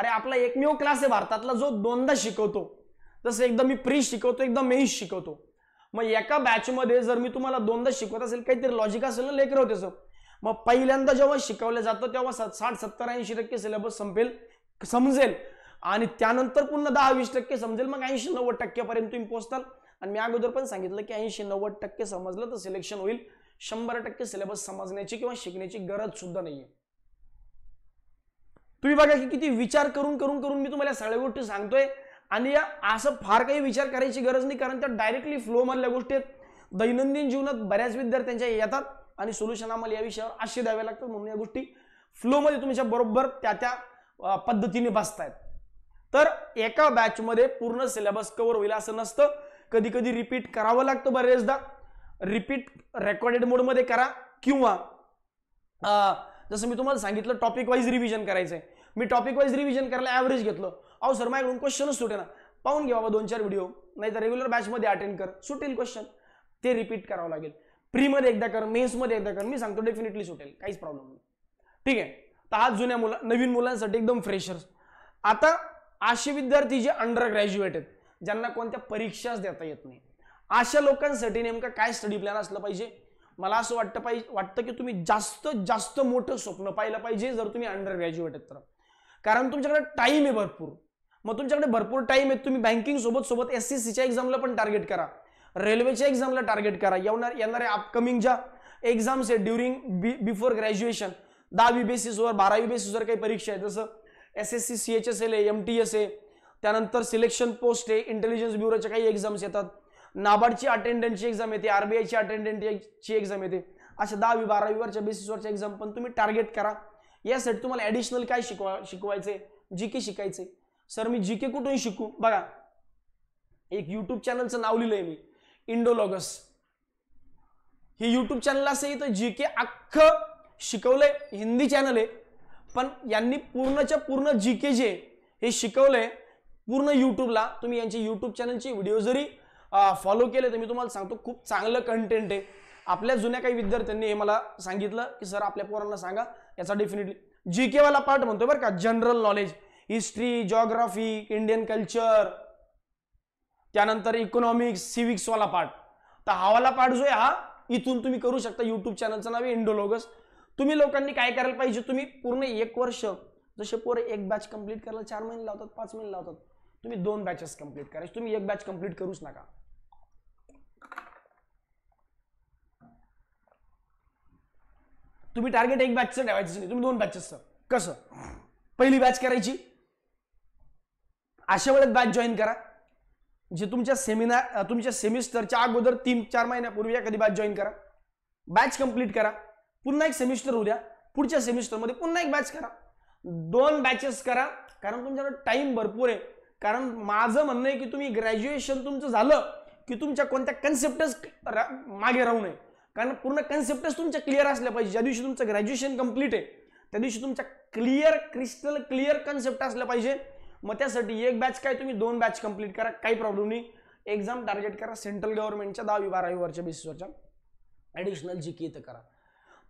अरे आपला एकमेव क्लास आहे भारतातला जो दोनदा शिकवतो जसं एकदा मी प्री शिकवतो एकदा मेन्स शिकवतो मग एका बॅच मध्ये जर मी तुम्हाला दोनदा शिकवत असेल काहीतरी लॉजिक असेल ना लेकर होते मग पहिल्यांदा जेव्हा शिकवलं जातं तेव्हा साठ सत्तर ऐंशी टक्के सिलेबस संपेल समजेल आणि त्यानंतर पुन्हा दहा वीस टक्के समजेल मग ऐंशी नव्वद टक्क्यापर्यंत तुम्ही पोहोचताल आणि मी अगोदर पण सांगितलं की ऐंशी नव्वद टक्के समजलं तर सिलेक्शन होईल शंभर टक्के सिलेबस समजण्याची किंवा शिकण्याची गरज सुद्धा नाहीये तुम्ही बघा की किती विचार करून करून करून मी तुम्हाला सगळ्या गोष्टी सांगतोय आणि या असं फार काही विचार करायची गरज नाही कारण त्या डायरेक्टली फ्लो मधल्या गोष्टी आहेत दैनंदिन जीवनात बऱ्याच विद्यार्थ्यांच्या येतात आणि सोल्युशन आम्हाला या विषयावर असे द्यावे लागतात म्हणून या गोष्टी फ्लोमध्ये तुमच्या बरोबर त्या त्या पद्धतीने बसतायत तर एका बॅचमध्ये पूर्ण सिलेबस कव्हर होईल असं नसतं कधी कधी रिपीट करावं लागतं बरेचदा रिपीट रेकॉर्डेड मोडमध्ये करा किंवा जसं मी तुम्हाला सांगितलं टॉपिक वाईज रिव्हिजन करायचंय मी टॉपिक वाईज रिव्हिजन करायला ॲव्हरेज घेतलं अहो सर माझ्याकडून क्वेश्चनच सुटे ना पाहून घ्या बाबा दोन चार व्हिडिओ नाही तर रेग्युलर बॅचमध्ये अटेंड कर सुटेल क्वेश्चन ते रिपीट करावं लागेल प्रीमध्ये एकदा कर मेन्समध्ये एकदा कर मी सांगतो डेफिनेटली सुटेल काहीच प्रॉब्लेम नाही ठीक आहे तर आज जुन्या मुला नवीन मुलांसाठी एकदम फ्रेशर्स आता असे विद्यार्थी जे अंडर ग्रॅज्युएट आहेत ज्यांना कोणत्या परीक्षाच देता येत नाही अशा लोकांसाठी नेमका काय स्टडी प्लॅन असलं पाहिजे मला असं वाटतं पाहिजे वाटतं की तुम्ही जास्त जास्त मोठं स्वप्न पाहिलं पाहिजे जर तुम्ही अंडर ग्रॅज्युएट आहेत तर कारण तुमच्याकडे टाईम आहे भरपूर मग तुमच्याकडे भरपूर टाईम आहे तुम्ही बँकिंग सोबत सोबत एस सी सीच्या एक्झामला पण टार्गेट करा रेल्वेच्या एक्झामला टार्गेट करा येणार येणाऱ्या अपकमिंग ज्या एक्झाम्स आहे ड्युरिंग बी बिफोर ग्रॅज्युएशन दहावी बेसिसवर बारावी बेसिसवर काही परीक्षा आहे जसं S S C C H S L M T S आहे त्यानंतर सिलेक्शन पोस्ट आहे इंटेलिजन्स ब्युरोच्या काही एक्झाम्स येतात नाबार्डची अटेंडंटची एक्झाम येते आरबीआयची अटेंडंटची एक्झाम येते अशा दहावी बारावीवरच्या बेसिसवरच्या एक्झाम पण तुम्ही टार्गेट करा यासाठी तुम्हाला ॲडिशनल काय शिकवा शिकवायचे जी के शिकायचे सर मी जी के कुठून शिकू बघा एक यूट्यूब चॅनलचं नाव लिहिलंय मी इंडोलॉगस हे यूट्यूब चॅनल असेल तर जी के अख्खं शिकवलंय हिंदी चॅनल आहे पण यांनी पूर्णच्या पूर्ण जी के जे हे शिकवलंय पूर्ण यूट्यूबला तुम्ही यांचे यूट्यूब चॅनलचे व्हिडिओ जरी फॉलो केले तर मी तुम्हाला सांगतो खूप चांगलं कंटेंट आहे आपल्या जुन्या काही विद्यार्थ्यांनी हे मला सांगितलं की सर आपल्या पोरांना सांगा याचा डेफिनेटली जी केवाला पार्ट म्हणतोय बरं का general knowledge history geography Indian culture त्यानंतर इकॉनॉमिक्स वाला पार्ट तर वाला पार्ट जो आहे हा इथून तुम्ही करू शकता युट्यूब चॅनलचं नाव आहे इंडोलोगस तुम्ही लोकांनी काय करायला पाहिजे तुम्ही पूर्ण एक वर्ष जसे पोरं एक बॅच कम्प्लीट करायला चार महिने लावतात पाच महिने लावतात तुम्ही दोन बॅचेस कम्प्लीट करायचे तुम्ही एक बॅच कम्प्लीट करूच नका तुम्ही टार्गेट एक बॅचचं ठेवायचं नाही तुम्ही दोन बॅचेसचं कसं पहिली बॅच करायची अशा वेळेत बॅच जॉईन करा जे तुमच्या सेमिनार तुमच्या सेमिस्टरच्या अगोदर तीन चार महिन्यापूर्वी एखादी बॅच जॉईन करा बॅच कंप्लीट करा पुन्हा एक सेमिस्टर होऊ द्या पुढच्या सेमिस्टरमध्ये पुन्हा एक बॅच करा दोन बॅचेस करा कारण तुमच्याकडे टाईम भरपूर आहे कारण माझं म्हणणं आहे की तुम्ही ग्रॅज्युएशन तुमचं झालं की तुमच्या कोणत्या कन्सेप्टच मागे राहू नये कारण पूर्ण कन्सेप्टच तुमच्या क्लिअर असल्या पाहिजे ज्या दिवशी तुमचं ग्रॅज्युएशन कंप्लीट आहे त्या दिवशी तुमच्या क्लिअर क्रिस्टल क्लिअर कन्सेप्ट असल्या पाहिजे मग त्यासाठी एक बॅच काय तुम्ही दोन बॅच कम्प्लीट करा काही प्रॉब्लेम नाही एक्झाम टार्गेट करा सेंट्रल गव्हर्नमेंटच्या दहावी बारावी वरच्या बेसिसवरच्या ॲडिशनल जी की करा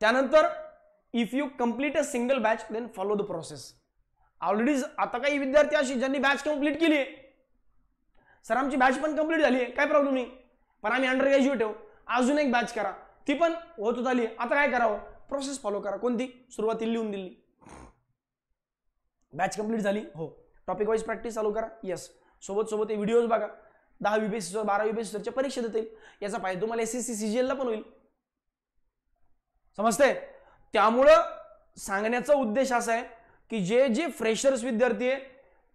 त्यानंतर if you complete a single batch then follow the process already आता काही विद्यार्थी अशी ज्यांनी बॅच कंप्लीट केली आहे सर आमची बॅच पण कंप्लीट झाली आहे काय प्रॉब्लेम नाही पण आम्ही अंडर ग्रॅज्युएट हो अजून एक बॅच करा ती पण होत झाली आता काय करावं प्रोसेस फॉलो करा कोणती सुरुवातीला लिहून दिली बॅच कंप्लीट झाली हो टॉपिक वाईज प्रॅक्टिस चालू करा येस सोबत सोबत हे व्हिडिओज बघा दहा सी बारा युपीएससीवरच्या परीक्षा देतील याचा फायदा तुम्हाला एस एस सी सी पण होईल समजते त्यामुळं सांगण्याचा उद्देश असा आहे की जे जे फ्रेशर्स विद्यार्थी आहे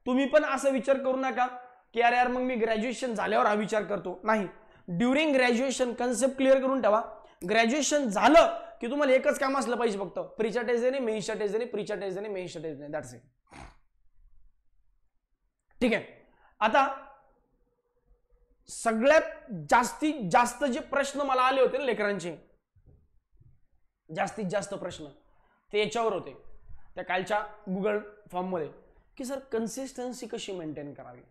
तुम्ही पण असा विचार करू नका की अरे यार मग मी ग्रॅज्युएशन झाल्यावर हा विचार करतो नाही ड्युरिंग ग्रॅज्युएशन कन्सेप्ट क्लिअर करून ठेवा ग्रॅज्युएशन झालं की तुम्हाला एकच काम असलं पाहिजे फक्त प्रीच्या टेस्ट देणे मेन टेस्ट देणे प्रीच्या टेस्ट देणे मेन टेस्ट देणे दॅट्स इट ठीक आहे आता सगळ्यात जास्तीत जास्त जे प्रश्न मला आले होते ना लेकरांचे जास्तीत जास्त प्रश्न ते याच्यावर होते त्या कालच्या गुगल फॉर्ममध्ये की सर कन्सिस्टन्सी कशी मेंटेन करावी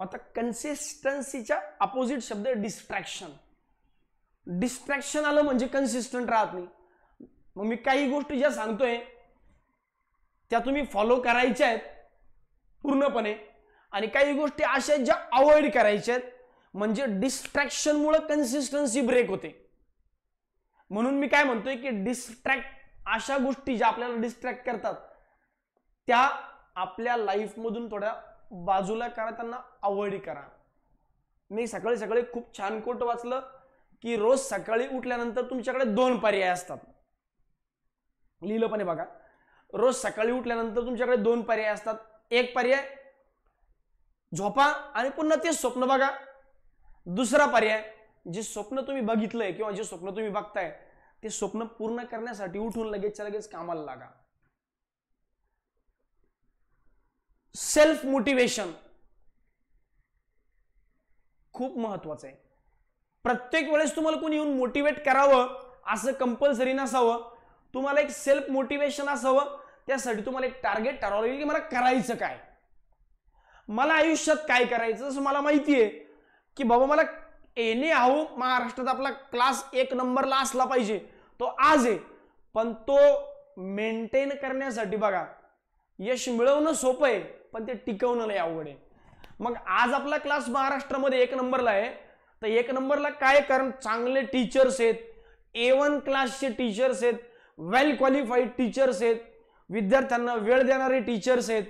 आता कन्सिस्टन्सीच्या अपोजिट शब्द डिस्ट्रॅक्शन डिस्ट्रॅक्शन आलं म्हणजे कन्सिस्टंट राहत नाही मग मी काही गोष्टी ज्या सांगतोय त्या तुम्ही फॉलो करायच्या आहेत पूर्णपणे आणि काही गोष्टी अशा ज्या अवॉइड करायच्या आहेत म्हणजे डिस्ट्रॅक्शनमुळं कन्सिस्टन्सी ब्रेक होते म्हणून मी काय म्हणतोय की डिस्ट्रॅक्ट अशा गोष्टी ज्या आपल्याला डिस्ट्रॅक्ट करतात त्या आपल्या लाईफमधून थोड्या बाजूला करा त्यांना अवॉइड करा मी सकाळी सकाळी खूप छान कोट वाचलं की रोज सकाळी उठल्यानंतर तुमच्याकडे दोन पर्याय असतात लिहिलं पण बघा रोज सकाळी उठल्यानंतर तुमच्याकडे दोन पर्याय असतात एक पर्याय झोपा आणि पुन्हा तेच स्वप्न बघा दुसरा पर्याय जे स्वप्न तुम्ही बघितलंय किंवा जे स्वप्न तुम्ही बघताय ते स्वप्न पूर्ण करण्यासाठी उठून लगेचच्या लगेच कामाला लागा सेल्फ मोटिवेशन खूप महत्वाचं आहे प्रत्येक वेळेस तुम्हाला कोणी येऊन मोटिवेट करावं असं कंपल्सरी नसावं तुम्हाला एक सेल्फ मोटिवेशन असावं त्यासाठी तुम्हाला एक टार्गेट ठरवावं लागेल की मला करायचं काय मला आयुष्यात काय करायचं असं मला माहिती आहे की बाबा मला एने आहो महाराष्ट्रात आपला क्लास एक नंबरला असला पाहिजे तो आज आहे पण तो मेंटेन करण्यासाठी बघा यश मिळवणं सोपं आहे पण ते टिकवणं नाही अवघड आहे मग आज आपला क्लास महाराष्ट्रामध्ये एक नंबरला आहे तर एक नंबरला काय कारण चांगले टीचर्स आहेत ए वन क्लासचे टीचर्स आहेत वेल क्वालिफाईड टीचर्स आहेत विद्यार्थ्यांना वेळ देणारे टीचर्स आहेत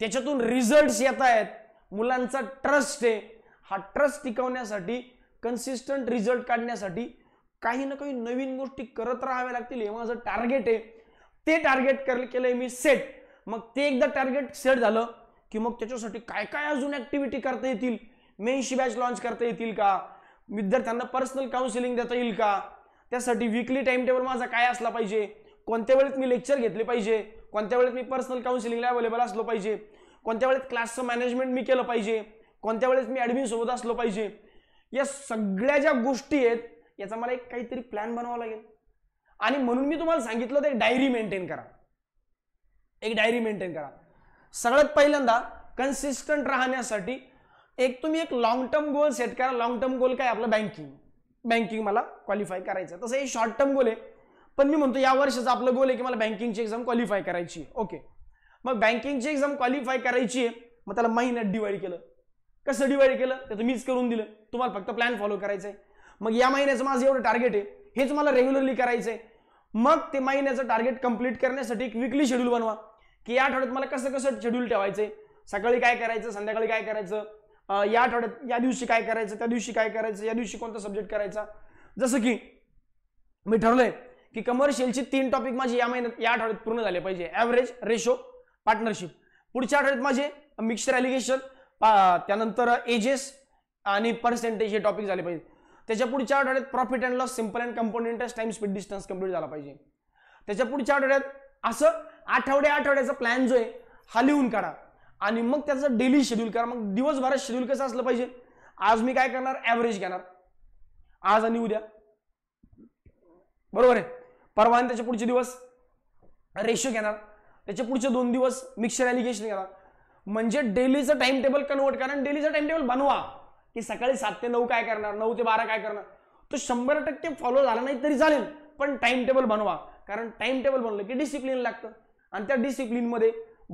त्याच्यातून रिझल्ट्स येत आहेत मुलांचा ट्रस्ट आहे हा ट्रस्ट टिकवण्यासाठी कन्सिस्टंट रिझल्ट काढण्यासाठी काही ना काही नवीन गोष्टी करत राहाव्या लागतील हे माझं टार्गेट आहे ते टार्गेट केलंय मी सेट मग ते एकदा टार्गेट सेट झालं की मग त्याच्यासाठी काय काय अजून ऍक्टिव्हिटी करता येतील मेनशी बॅच लॉन्च करता येतील का विद्यार्थ्यांना पर्सनल काउन्सिलिंग देता येईल का त्यासाठी वीकली टाइम टेबल माझा काय असला पाहिजे कोणत्या वेळेत मी लेक्चर घेतले पाहिजे कोणत्या वेळेत मी पर्सनल काउन्सिलिंगला अवेलेबल असलो पाहिजे कोणत्या वेळेत क्लासचं मॅनेजमेंट मी केलं पाहिजे कोणत्या वेळेस मी ॲडमिन सोबत असलो पाहिजे या सगळ्या ज्या गोष्टी आहेत याचा मला एक काहीतरी प्लॅन बनवावा लागेल आणि म्हणून मी तुम्हाला सांगितलं तर एक डायरी मेंटेन करा एक डायरी मेंटेन करा सगळ्यात पहिल्यांदा कन्सिस्टंट राहण्यासाठी एक तुम्ही एक लाँग टर्म गोल सेट करा लॉंग टर्म गोल काय आपलं बँकिंग बँकिंग मला क्वालिफाय करायचं तसं हे शॉर्ट टर्म गोल आहे पण मी म्हणतो या वर्षाचं आपलं गोल आहे की मला बँकिंगची एक्झाम क्वालिफाय करायची ओके मग बँकिंगची एक्झाम क्वालिफाय करायची आहे मग त्याला महिन्यात डिवाईड केलं कसं डिवाईड केलं त्याचं मीच करून दिलं तुम्हाला फक्त प्लॅन फॉलो करायचा आहे मग या महिन्याचं माझं एवढं टार्गेट आहे हेच मला रेग्युलरली करायचं आहे मग ते महिन्याचं टार्गेट कंप्लीट करण्यासाठी एक विकली शेड्यूल बनवा की या आठवड्यात मला कसं कसं शेड्यूल ठेवायचं सकाळी काय करायचं संध्याकाळी काय करायचं या आठवड्यात या दिवशी काय करायचं त्या दिवशी काय करायचं या दिवशी कोणता सब्जेक्ट करायचा जसं की मी ठरलंय की कमर्शियलची तीन टॉपिक माझे या महिन्यात या आठवड्यात पूर्ण झाले पाहिजे ॲव्हरेज रेशो पार्टनरशिप पुढच्या आठवड्यात माझे मिक्सर ॲलिगेशन त्यानंतर एजेस आणि पर्सेंटेज हे टॉपिक झाले पाहिजे त्याच्या पुढच्या आठवड्यात profit and loss simple and compound time speed distance complete झाला पाहिजे त्याच्या पुढच्या आठवड्यात असं आठवड्या आठवड्याचा प्लॅन जो आहे हा लिहून काढा आणि मग त्याचं डेली शेड्यूल करा मग दिवसभरात शेड्यूल कसं असलं पाहिजे आज मी काय करणार ॲव्हरेज घेणार आज आणि उद्या बरोबर आहे परवा आणि त्याच्या पुढचे दिवस रेशो घेणार त्याच्या पुढचे दोन दिवस मिक्सर ॲलिगेशन घेणार म्हणजे डेलीचं टाइम टेबल कन्वर्ट कारण डेलीचं टाइम टेबल बनवा की सकाळी सात ते नऊ काय करणार नऊ ते बारा काय करणार तो शंभर टक्के फॉलो झाला नाही तरी चालेल पण टाइम टेबल बनवा कारण टाइम टेबल बनलं की डिसिप्लिन लागतं आणि त्या डिसिप्लिनमध्ये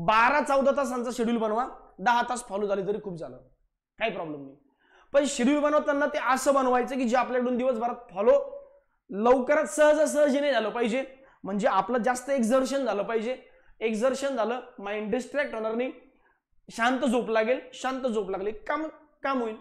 बारा चौदा तासांचा शेड्यूल बनवा दहा तास फॉलो झाले तरी खूप झालं काही प्रॉब्लेम नाही पण शेड्यूल बनवताना ते असं बनवायचं की जे आपल्याकडून दिवसभरात फॉलो लवकरात सहजासहजीने झालं पाहिजे म्हणजे आपलं जास्त एक्झर्शन झालं पाहिजे एक्झर्शन झालं माइंड डिस्ट्रॅक्ट होणार नाही शांत झोप लागेल शांत झोप लागली काम काम होईल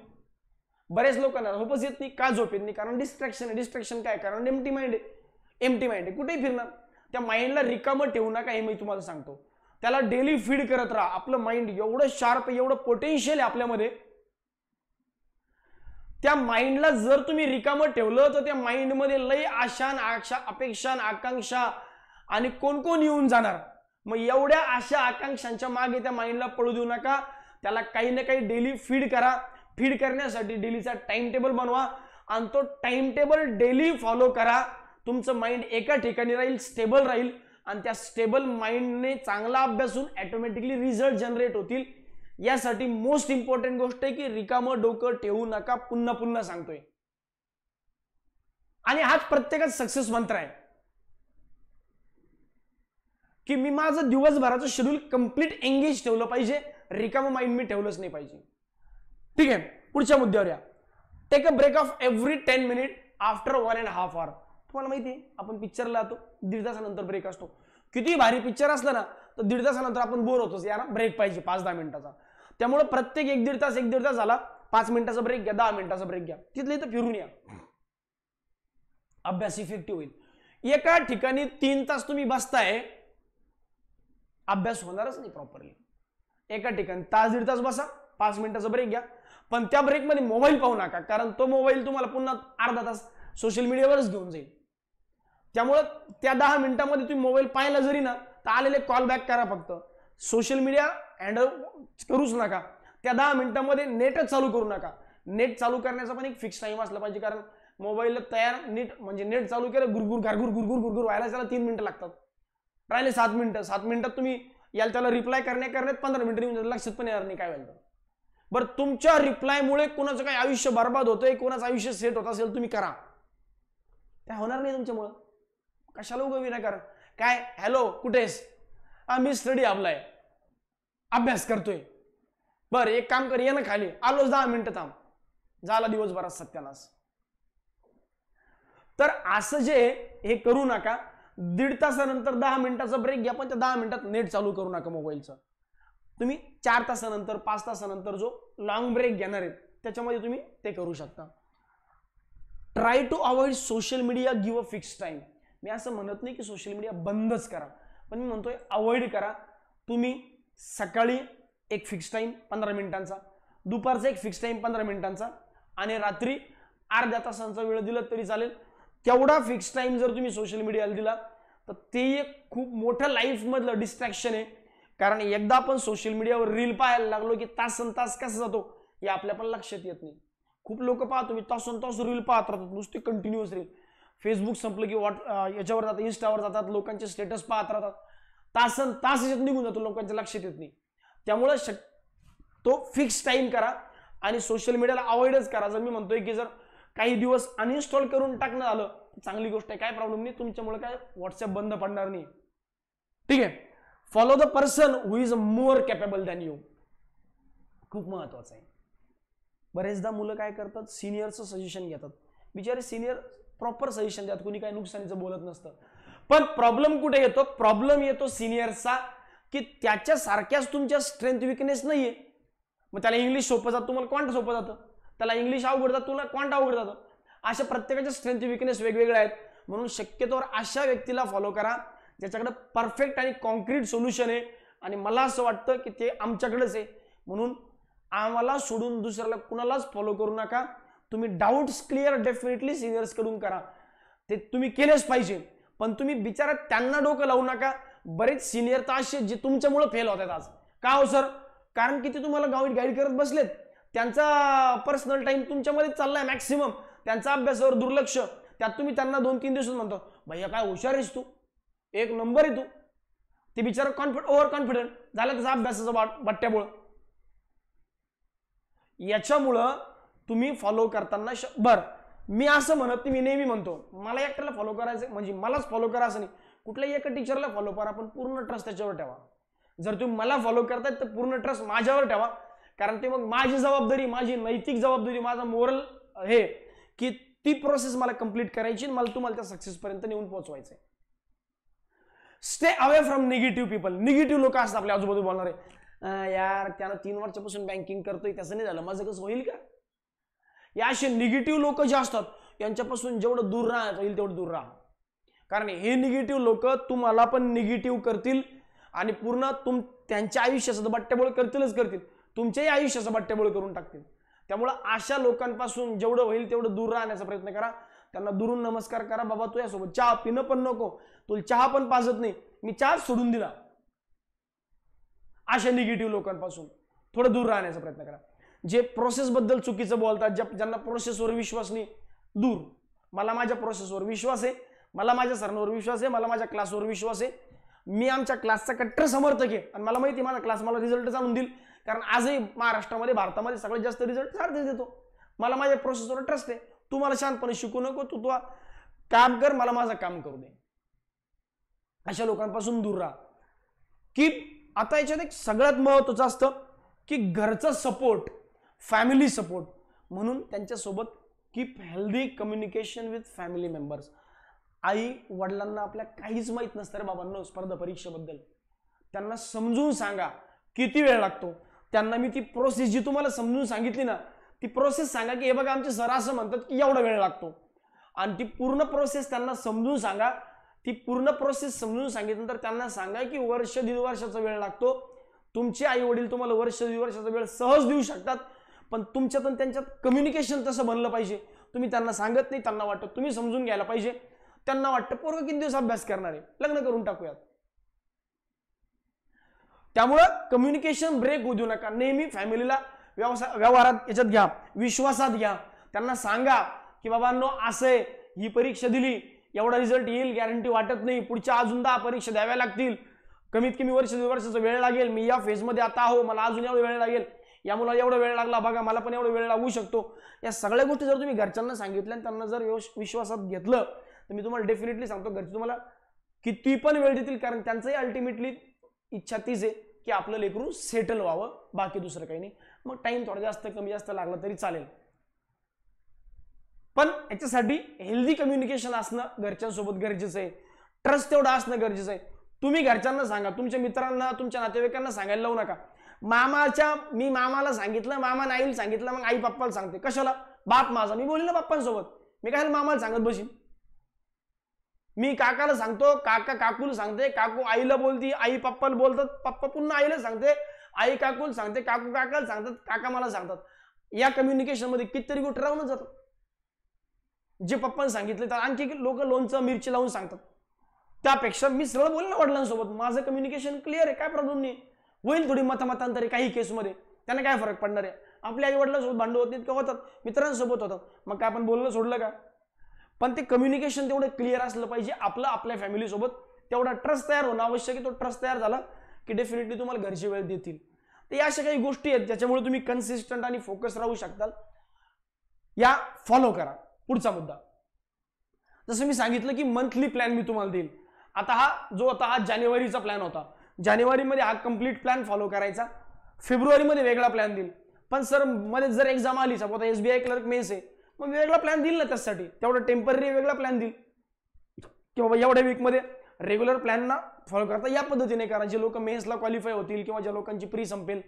बऱ्याच लोकांना झोपच येत नाही का झोप येत नाही कारण डिस्ट्रॅक्शन आहे डिस्ट्रॅक्शन काय कारण एमटी माइंड आहे एमटी माइंड आहे कुठेही फिरणार त्या माइंडला रिकामं ठेवू नका हे मी तुम्हाला सांगतो त्याला डेली फीड करत राहा आपलं माइंड एवढं शार्प एवढं पोटेन्शियल आहे आपल्यामध्ये त्या माइंडला जर तुम्ही रिकामं ठेवलं तर त्या माइंडमध्ये लय आशान आशा अपेक्षा आकांक्षा आणि कोण कोण येऊन जाणार मग एवढ्या आशा आकांक्षांच्या मागे त्या माइंडला पळू देऊ नका त्याला काही ना काही डेली फीड करा फीड करण्यासाठी डेलीचा टाइम टेबल बनवा आणि तो टाइम टेबल डेली फॉलो करा तुमचं माइंड एका ठिकाणी राहील स्टेबल राहील आणि त्या स्टेबल माइंडने चांगला अभ्यासून होऊन ॲटोमॅटिकली रिझल्ट जनरेट होतील यासाठी मोस्ट इम्पॉर्टंट गोष्ट आहे की रिकामं डोकं ठेवू नका पुन्हा पुन्हा सांगतोय आणि हाच प्रत्येकात सक्सेस मंत्र आहे की मी माझं दिवसभराचं शेड्यूल कंप्लीट एंगेज ठेवलं पाहिजे रिकामं माइंड मी ठेवलंच नाही पाहिजे ठीक आहे पुढच्या मुद्द्यावर या take a break of every ten minute after one and half hour तुम्हाला माहिती आहे आपण पिक्चरला जातो दीड तासानंतर ब्रेक असतो किती भारी पिक्चर असलं ना तर दीड तासानंतर आपण बोर होतोच यार ब्रेक पाहिजे पाच दहा मिनिटाचा त्यामुळे प्रत्येक एक दीड तास एक दीड तास झाला पाच मिनिटाचा ब्रेक घ्या दहा मिनिटाचा ब्रेक घ्या तिथले इथं फिरून या अभ्यास इफेक्टिव्ह होईल एका ठिकाणी तीन तास तुम्ही बसताय अभ्यास होणारच नाही प्रॉपरली एका ठिकाणी तास दीड तास बसा पाच मिनिटाचा ब्रेक घ्या पण त्या ब्रेकमध्ये मोबाईल पाहू नका कारण तो मोबाईल तुम्हाला पुन्हा अर्धा तास सोशल मीडियावरच घेऊन जाईल त्यामुळं त्या दहा मिनिटामध्ये तुम्ही मोबाईल पाहिला जरी ना तर आलेले कॉल बॅक करा फक्त सोशल मीडिया अँड करूच नका त्या दहा मिनिटांमध्ये नेटच चालू करू नका नेट चालू करण्याचा पण एक फिक्स टाईम असला पाहिजे कारण मोबाईल तयार नीट म्हणजे नेट चालू केलं गुरगुर घरगुर गुरगुर गुरगुर व्हायला त्याला तीन मिनिटं लागतात राहिले सात मिनिटं सात मिनिटात तुम्ही याला त्याला रिप्लाय करण्या करण्यात पंधरा मिनिटं लक्षात पण येणार नाही काय व्हायला बरं तुमच्या रिप्लायमुळे कोणाचं काही आयुष्य बर्बाद होतंय कोणाचं आयुष्य सेट होत असेल तुम्ही करा त्या होणार नाही तुमच्यामुळं कशाला विना करा काय हॅलो कुठेस हा मी स्टडी आपलाय अभ्यास करतोय बर एक काम कर ये ना खाली आलोच दहा मिनिटं थांब झाला दिवसभरात सत्यानास तर असं जे हे करू नका दीड तासानंतर दहा मिनिटाचा ब्रेक घ्या पण त्या दहा मिनिटात नेट चालू करू नका मोबाईलचं तुम्ही चार तासानंतर पाच तासानंतर जो लॉंग ब्रेक घेणार आहे त्याच्यामध्ये तुम्ही ते करू शकता try to avoid social media give a fix time मी असं म्हणत नाही की सोशल मीडिया बंदच करा पण मी म्हणतोय अवॉइड करा तुम्ही सकाळी एक फिक्स टाईम पंधरा मिनिटांचा दुपारचा एक फिक्स टाईम पंधरा मिनिटांचा आणि रात्री अर्ध्या तासांचा वेळ दिला तरी चालेल तेवढा फिक्स टाईम जर तुम्ही सोशल मीडियाला दिला तर ते एक खूप मोठं लाईफमधलं डिस्ट्रॅक्शन आहे कारण एकदा आपण सोशल मीडियावर रील पाहायला लागलो की तासन तास कसा जातो हे आपल्या पण लक्षात येत नाही खूप लोक पाहतो मी तासन तास रील पाहत राहतात नुसते कंटिन्युअस रील फेसबुक संपलं की व्हॉट याच्यावर जातात इंस्टावर जातात लोकांचे स्टेटस पाहत राहतात तासन तास याच्यात निघून जातो लोकांच्या लक्षात येत नाही त्यामुळं शक तो फिक्स टाईम करा आणि सोशल मीडियाला अवॉइडच करा जर मी म्हणतोय की जर काही दिवस अनइन्स्टॉल करून टाकणं आलं चांगली गोष्ट आहे काय प्रॉब्लेम नाही तुमच्यामुळे काय व्हॉट्सअप बंद पडणार नाही ठीक आहे follow the person who is more capable than you खूप महत्वाचं आहे बरेचदा मुलं काय करतात सिनियरचं सजेशन घेतात बिचारे सिनियर प्रॉपर सजेशन देतात कोणी काय नुकसानीचं बोलत नसतं पण प्रॉब्लेम कुठे येतो प्रॉब्लेम येतो सिनियरचा की त्याच्यासारख्याच तुमच्या स्ट्रेंथ विकनेस नाहीये मग त्याला इंग्लिश सोपं जातं तुम्हाला क्वांट सोपं जातं त्याला इंग्लिश अवघड जातं तुला क्वांट अवघड जातं अशा प्रत्येकाच्या स्ट्रेंथ विकनेस वेगवेगळ्या आहेत म्हणून शक्यतोवर अशा व्यक्तीला फॉलो करा ज्याच्याकडे परफेक्ट आणि कॉन्क्रीट सोल्युशन आहे आणि मला असं वाटतं की ते आमच्याकडेच आहे म्हणून आम्हाला सोडून दुसऱ्याला कुणालाच फॉलो करू नका तुम्ही डाऊट्स क्लिअर डेफिनेटली सिनियर्सकडून करा ते तुम्ही केलेच पाहिजे पण तुम्ही बिचारा त्यांना डोकं लावू नका बरेच सिनियर तर असे जे तुमच्यामुळं फेल होतात आज का हो सर कारण की ते तुम्हाला गाईड गाईड करत बसलेत त्यांचा पर्सनल टाईम तुमच्यामध्ये चाललाय मॅक्सिमम त्यांचा अभ्यासावर दुर्लक्ष त्यात तुम्ही त्यांना दोन तीन दिवस म्हणतो भैया काय हुशार आहेस तू एक नंबर आहे तू ते बिचारा कॉन्फिड ओव्हर कॉन्फिडंट झालं त्याचा अभ्यासाचा बाट बट्ट्यामुळं याच्यामुळं तुम्ही फॉलो करताना श बरं मी असं म्हणत नाही मी नेहमी म्हणतो मला एकट्याला फॉलो करायचं म्हणजे मलाच फॉलो करा असं नाही कुठल्याही एका टीचरला फॉलो करा पण पूर्ण ट्रस्ट त्याच्यावर ठेवा जर तुम्ही मला फॉलो करतायत तर पूर्ण ट्रस्ट माझ्यावर ठेवा कारण ते मग माझी जबाबदारी माझी नैतिक जबाबदारी माझा मोरल हे की ती प्रोसेस मला कंप्लीट करायची आणि मला तुम्हाला त्या सक्सेसपर्यंत नेऊन पोहोचवायचं stay away from negative people negative लोक असतात आपल्या आजूबाजू बोलणारे यार त्यानं तीन वर्षापासून बँकिंग करतोय त्याचं नाही झालं माझं कसं होईल का या असे निगेटिव्ह लोक जे असतात यांच्यापासून जेवढं दूर राहता येईल तेवढं दूर राहा कारण हे निगेटिव्ह लोक तुम्हाला पण निगेटिव्ह करतील आणि पूर्ण तुम त्यांच्या आयुष्याचं बट्ट्याबोळ करतीलच करतील तुमच्याही आयुष्याचं बट्ट्याबोळ करून टाकतील त्यामुळं अशा लोकांपासून जेवढं होईल तेवढं दूर राहण्याचा प्रयत्न करा त्यांना दुरून नमस्कार करा बाबा तू यासोबत चहा पिणं पण नको तुला चहा पण पाजत नाही मी चहा सोडून दिला अशा निगेटिव्ह लोकांपासून थोडं दूर राहण्याचा प्रयत्न करा जे प्रोसेसबद्दल चुकीचं बोलतात ज्या ज्यांना प्रोसेसवर विश्वास नाही दूर मला माझ्या प्रोसेसवर विश्वास आहे मला माझ्या सरांवर विश्वास आहे मला माझ्या क्लासवर विश्वास आहे मी आमच्या क्लासचा कट्टर समर्थक आहे आणि मला माहिती माझा क्लास मला रिझल्ट जाणून देईल कारण आजही महाराष्ट्रामध्ये भारतामध्ये सगळ्यात जास्त रिझल्ट सार देतो मला माझ्या प्रोसेसवर ट्रस्ट आहे तू मला शांतपणे शिकू नको तू तुला काम कर मला माझं काम करू दे अशा लोकांपासून दूर राहा की आता याच्यात एक सगळ्यात महत्वाचं असतं की घरचा सपोर्ट फॅमिली सपोर्ट म्हणून त्यांच्यासोबत keep healthy communication with family members आई वडिलांना आपल्या काहीच माहीत नसतं रे बाबांनो स्पर्धा परीक्षेबद्दल त्यांना समजून सांगा किती वेळ लागतो त्यांना मी ती प्रोसेस जी तुम्हाला समजून सांगितली ना ती प्रोसेस सांगा की हे बघा आमचे सर असं म्हणतात की एवढा वेळ लागतो आणि ती पूर्ण प्रोसेस त्यांना समजून सांगा ती पूर्ण प्रोसेस समजून सांगितल्यानंतर त्यांना सांगा की वर्ष दीड वर्षाचा वेळ लागतो तुमचे आई वडील तुम्हाला वर्ष दीड वर्षाचा वेळ सहज देऊ शकतात पण तुमच्यात आणि त्यांच्यात कम्युनिकेशन तसं बनलं पाहिजे तुम्ही त्यांना सांगत नाही त्यांना वाटत तुम्ही समजून घ्यायला पाहिजे त्यांना वाटतं पोरग किती दिवस अभ्यास करणार आहे लग्न करून टाकूयात त्यामुळं कम्युनिकेशन ब्रेक होऊ देऊ नका नेहमी फॅमिलीला व्यवसाय व्यवहारात याच्यात घ्या विश्वासात घ्या त्यांना सांगा की बाबांनो असं आहे ही परीक्षा दिली एवढा रिझल्ट येईल गॅरंटी वाटत नाही पुढच्या अजून दहा परीक्षा द्याव्या लागतील कमीत कमी वर्ष वर्षाचा वेळ लागेल मी या फेजमध्ये आता आहो मला अजून एवढा वेळ लागेल या मुलाला एवढा वेळ लागला बघा मला पण एवढा वेळ लागू शकतो या सगळ्या गोष्टी जर तुम्ही घरच्यांना सांगितल्या आणि त्यांना जर विश्वासात घेतलं तर मी तुम्हाला डेफिनेटली सांगतो घरचे तुम्हाला किती पण वेळ देतील कारण त्यांचंही अल्टिमेटली इच्छा तीच आहे की आपलं लेकरू सेटल व्हावं बाकी दुसरं काही नाही मग टाइम थोडा जास्त कमी जास्त लागला तरी चालेल पण याच्यासाठी हेल्दी कम्युनिकेशन असणं घरच्यांसोबत गरजेचं आहे ट्रस्ट तेवढा असणं गरजेचं आहे तुम्ही घरच्यांना सांगा तुमच्या मित्रांना तुमच्या नातेवाईकांना सांगायला लावू नका मामाच्या मी मामाला सांगितलं मामा नाही सांगितलं मग आई पप्पाला सांगते कशाला बाप माझा मी बोलेल ना पप्पांसोबत मी काय मामाला सांगत बसीन मी काकाला सांगतो काका काकूला सांगते काकू आईला बोलती आई पप्पाला बोलतात पप्पा पुन्हा आईला सांगते आई काकूल सांगते काकू काकाला सांगतात काका मला सांगतात या कम्युनिकेशनमध्ये कितीतरी गोष्ट राहूनच जातो जे पप्पाने सांगितले तर आणखी लोक लोणचं मिरची लावून सांगतात त्यापेक्षा मी सरळ बोलणं वडिलांसोबत माझं कम्युनिकेशन क्लिअर आहे काय प्रॉब्लेम नाही होईल थोडी मतमतांतरे काही केसमध्ये त्यांना काय फरक पडणार आहे आपल्या आईवडिलांसोबत भांडू होत नाहीत का होतात मित्रांसोबत होतात मग काय आपण बोलणं सोडलं का पण ते कम्युनिकेशन तेवढं क्लिअर असलं पाहिजे आपलं आपल्या फॅमिलीसोबत तेवढा ट्रस्ट तयार होणं आवश्यक आहे तो ट्रस्ट तयार झाला की डेफिनेटली तुम्हाला घरची वेळ देतील तर या अशा काही गोष्टी आहेत ज्याच्यामुळे तुम्ही कन्सिस्टंट आणि फोकस राहू शकता या फॉलो करा पुढचा मुद्दा जसं मी सांगितलं की मंथली प्लॅन मी तुम्हाला देईल आता हा जो आता हा जानेवारीचा प्लॅन होता जानेवारीमध्ये हा कम्प्लीट प्लॅन फॉलो करायचा फेब्रुवारीमध्ये वेगळा प्लॅन देईल पण सर मध्ये जर एक्झाम आली suppose S B I clerk mains आहे मग वेगळा प्लॅन देईल ना त्यासाठी तेवढा टेम्पररी वेगळा प्लॅन देईल किंवा बाबा एवढ्या वीकमध्ये रेग्युलर प्लॅनना फॉलो करता या पद्धतीने करा जे लोक मेन्सला क्वालिफाय होतील किंवा ज्या लोकांची प्री संपेल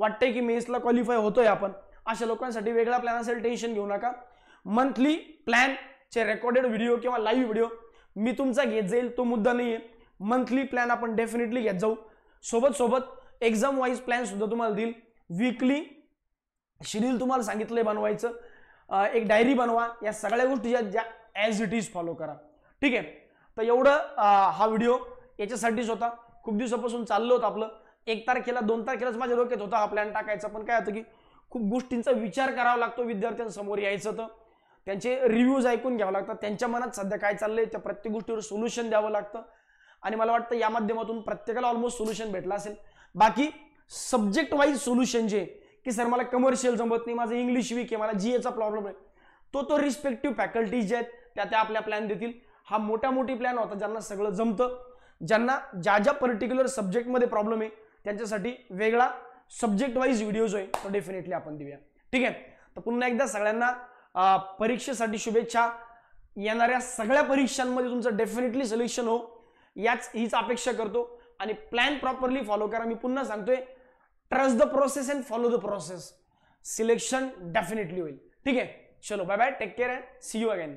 वाटते की मेन्सला क्वालिफाय होतोय आपण अशा लोकांसाठी वेगळा प्लॅन असेल टेन्शन घेऊ नका मंथली प्लॅनचे रेकॉर्डेड व्हिडिओ किंवा लाईव्ह व्हिडिओ मी तुमचा घेत जाईल तो मुद्दा नाही आहे मंथली प्लॅन आपण डेफिनेटली घेत जाऊ सोबत सोबत एक्झाम वाईज प्लॅन सुद्धा तुम्हाला देईल वीकली शेड्यूल तुम्हाला सांगितलंय बनवायचं एक डायरी बनवा या सगळ्या गोष्टी ज्या ज्या ॲज इट इज फॉलो करा ठीक आहे तर एवढं हा व्हिडिओ याच्यासाठीच होता खूप दिवसापासून चाललं होतं आपलं एक तारखेला दोन तारखेलाच माझ्या डोक्यात होता हा प्लॅन टाकायचा पण काय होतं की खूप गोष्टींचा विचार करावा लागतो विद्यार्थ्यांसमोर यायचं तर त्यांचे रिव्ह्यूज ऐकून घ्यावं लागतात त्यांच्या मनात सध्या काय चाललंय त्या प्रत्येक गोष्टीवर सोल्युशन द्यावं लागतं आणि मला वाटतं या माध्यमातून प्रत्येकाला ऑलमोस्ट सोल्युशन भेटला असेल बाकी सब्जेक्ट वाईज सोल्युशन जे की सर मला कमर्शियल जमत नाही माझं इंग्लिश वीक आहे मला जी एचा प्रॉब्लेम आहे तो तो रिस्पेक्टिव्ह फॅकल्टीज जे आहेत त्या त्या आपल्या प्लॅन देतील हा मोठा मोठी प्लॅन होता ज्यांना सगळं जमतं ज्यांना ज्या ज्या पर्टिक्युलर सब्जेक्टमध्ये प्रॉब्लेम आहे त्यांच्यासाठी वेगळा सब्जेक्ट वाईज व्हिडिओज आहे तो डेफिनेटली आपण देऊया ठीक आहे तर पुन्हा एकदा सगळ्यांना परीक्षेसाठी शुभेच्छा येणाऱ्या सगळ्या परीक्षांमध्ये तुमचं डेफिनेटली सिलेक्शन हो याच हीच अपेक्षा करतो आणि प्लॅन प्रॉपरली फॉलो करा मी पुन्हा सांगतोय trust the process and follow the process selection definitely होईल ठीक आहे चलो bye bye take care and see you again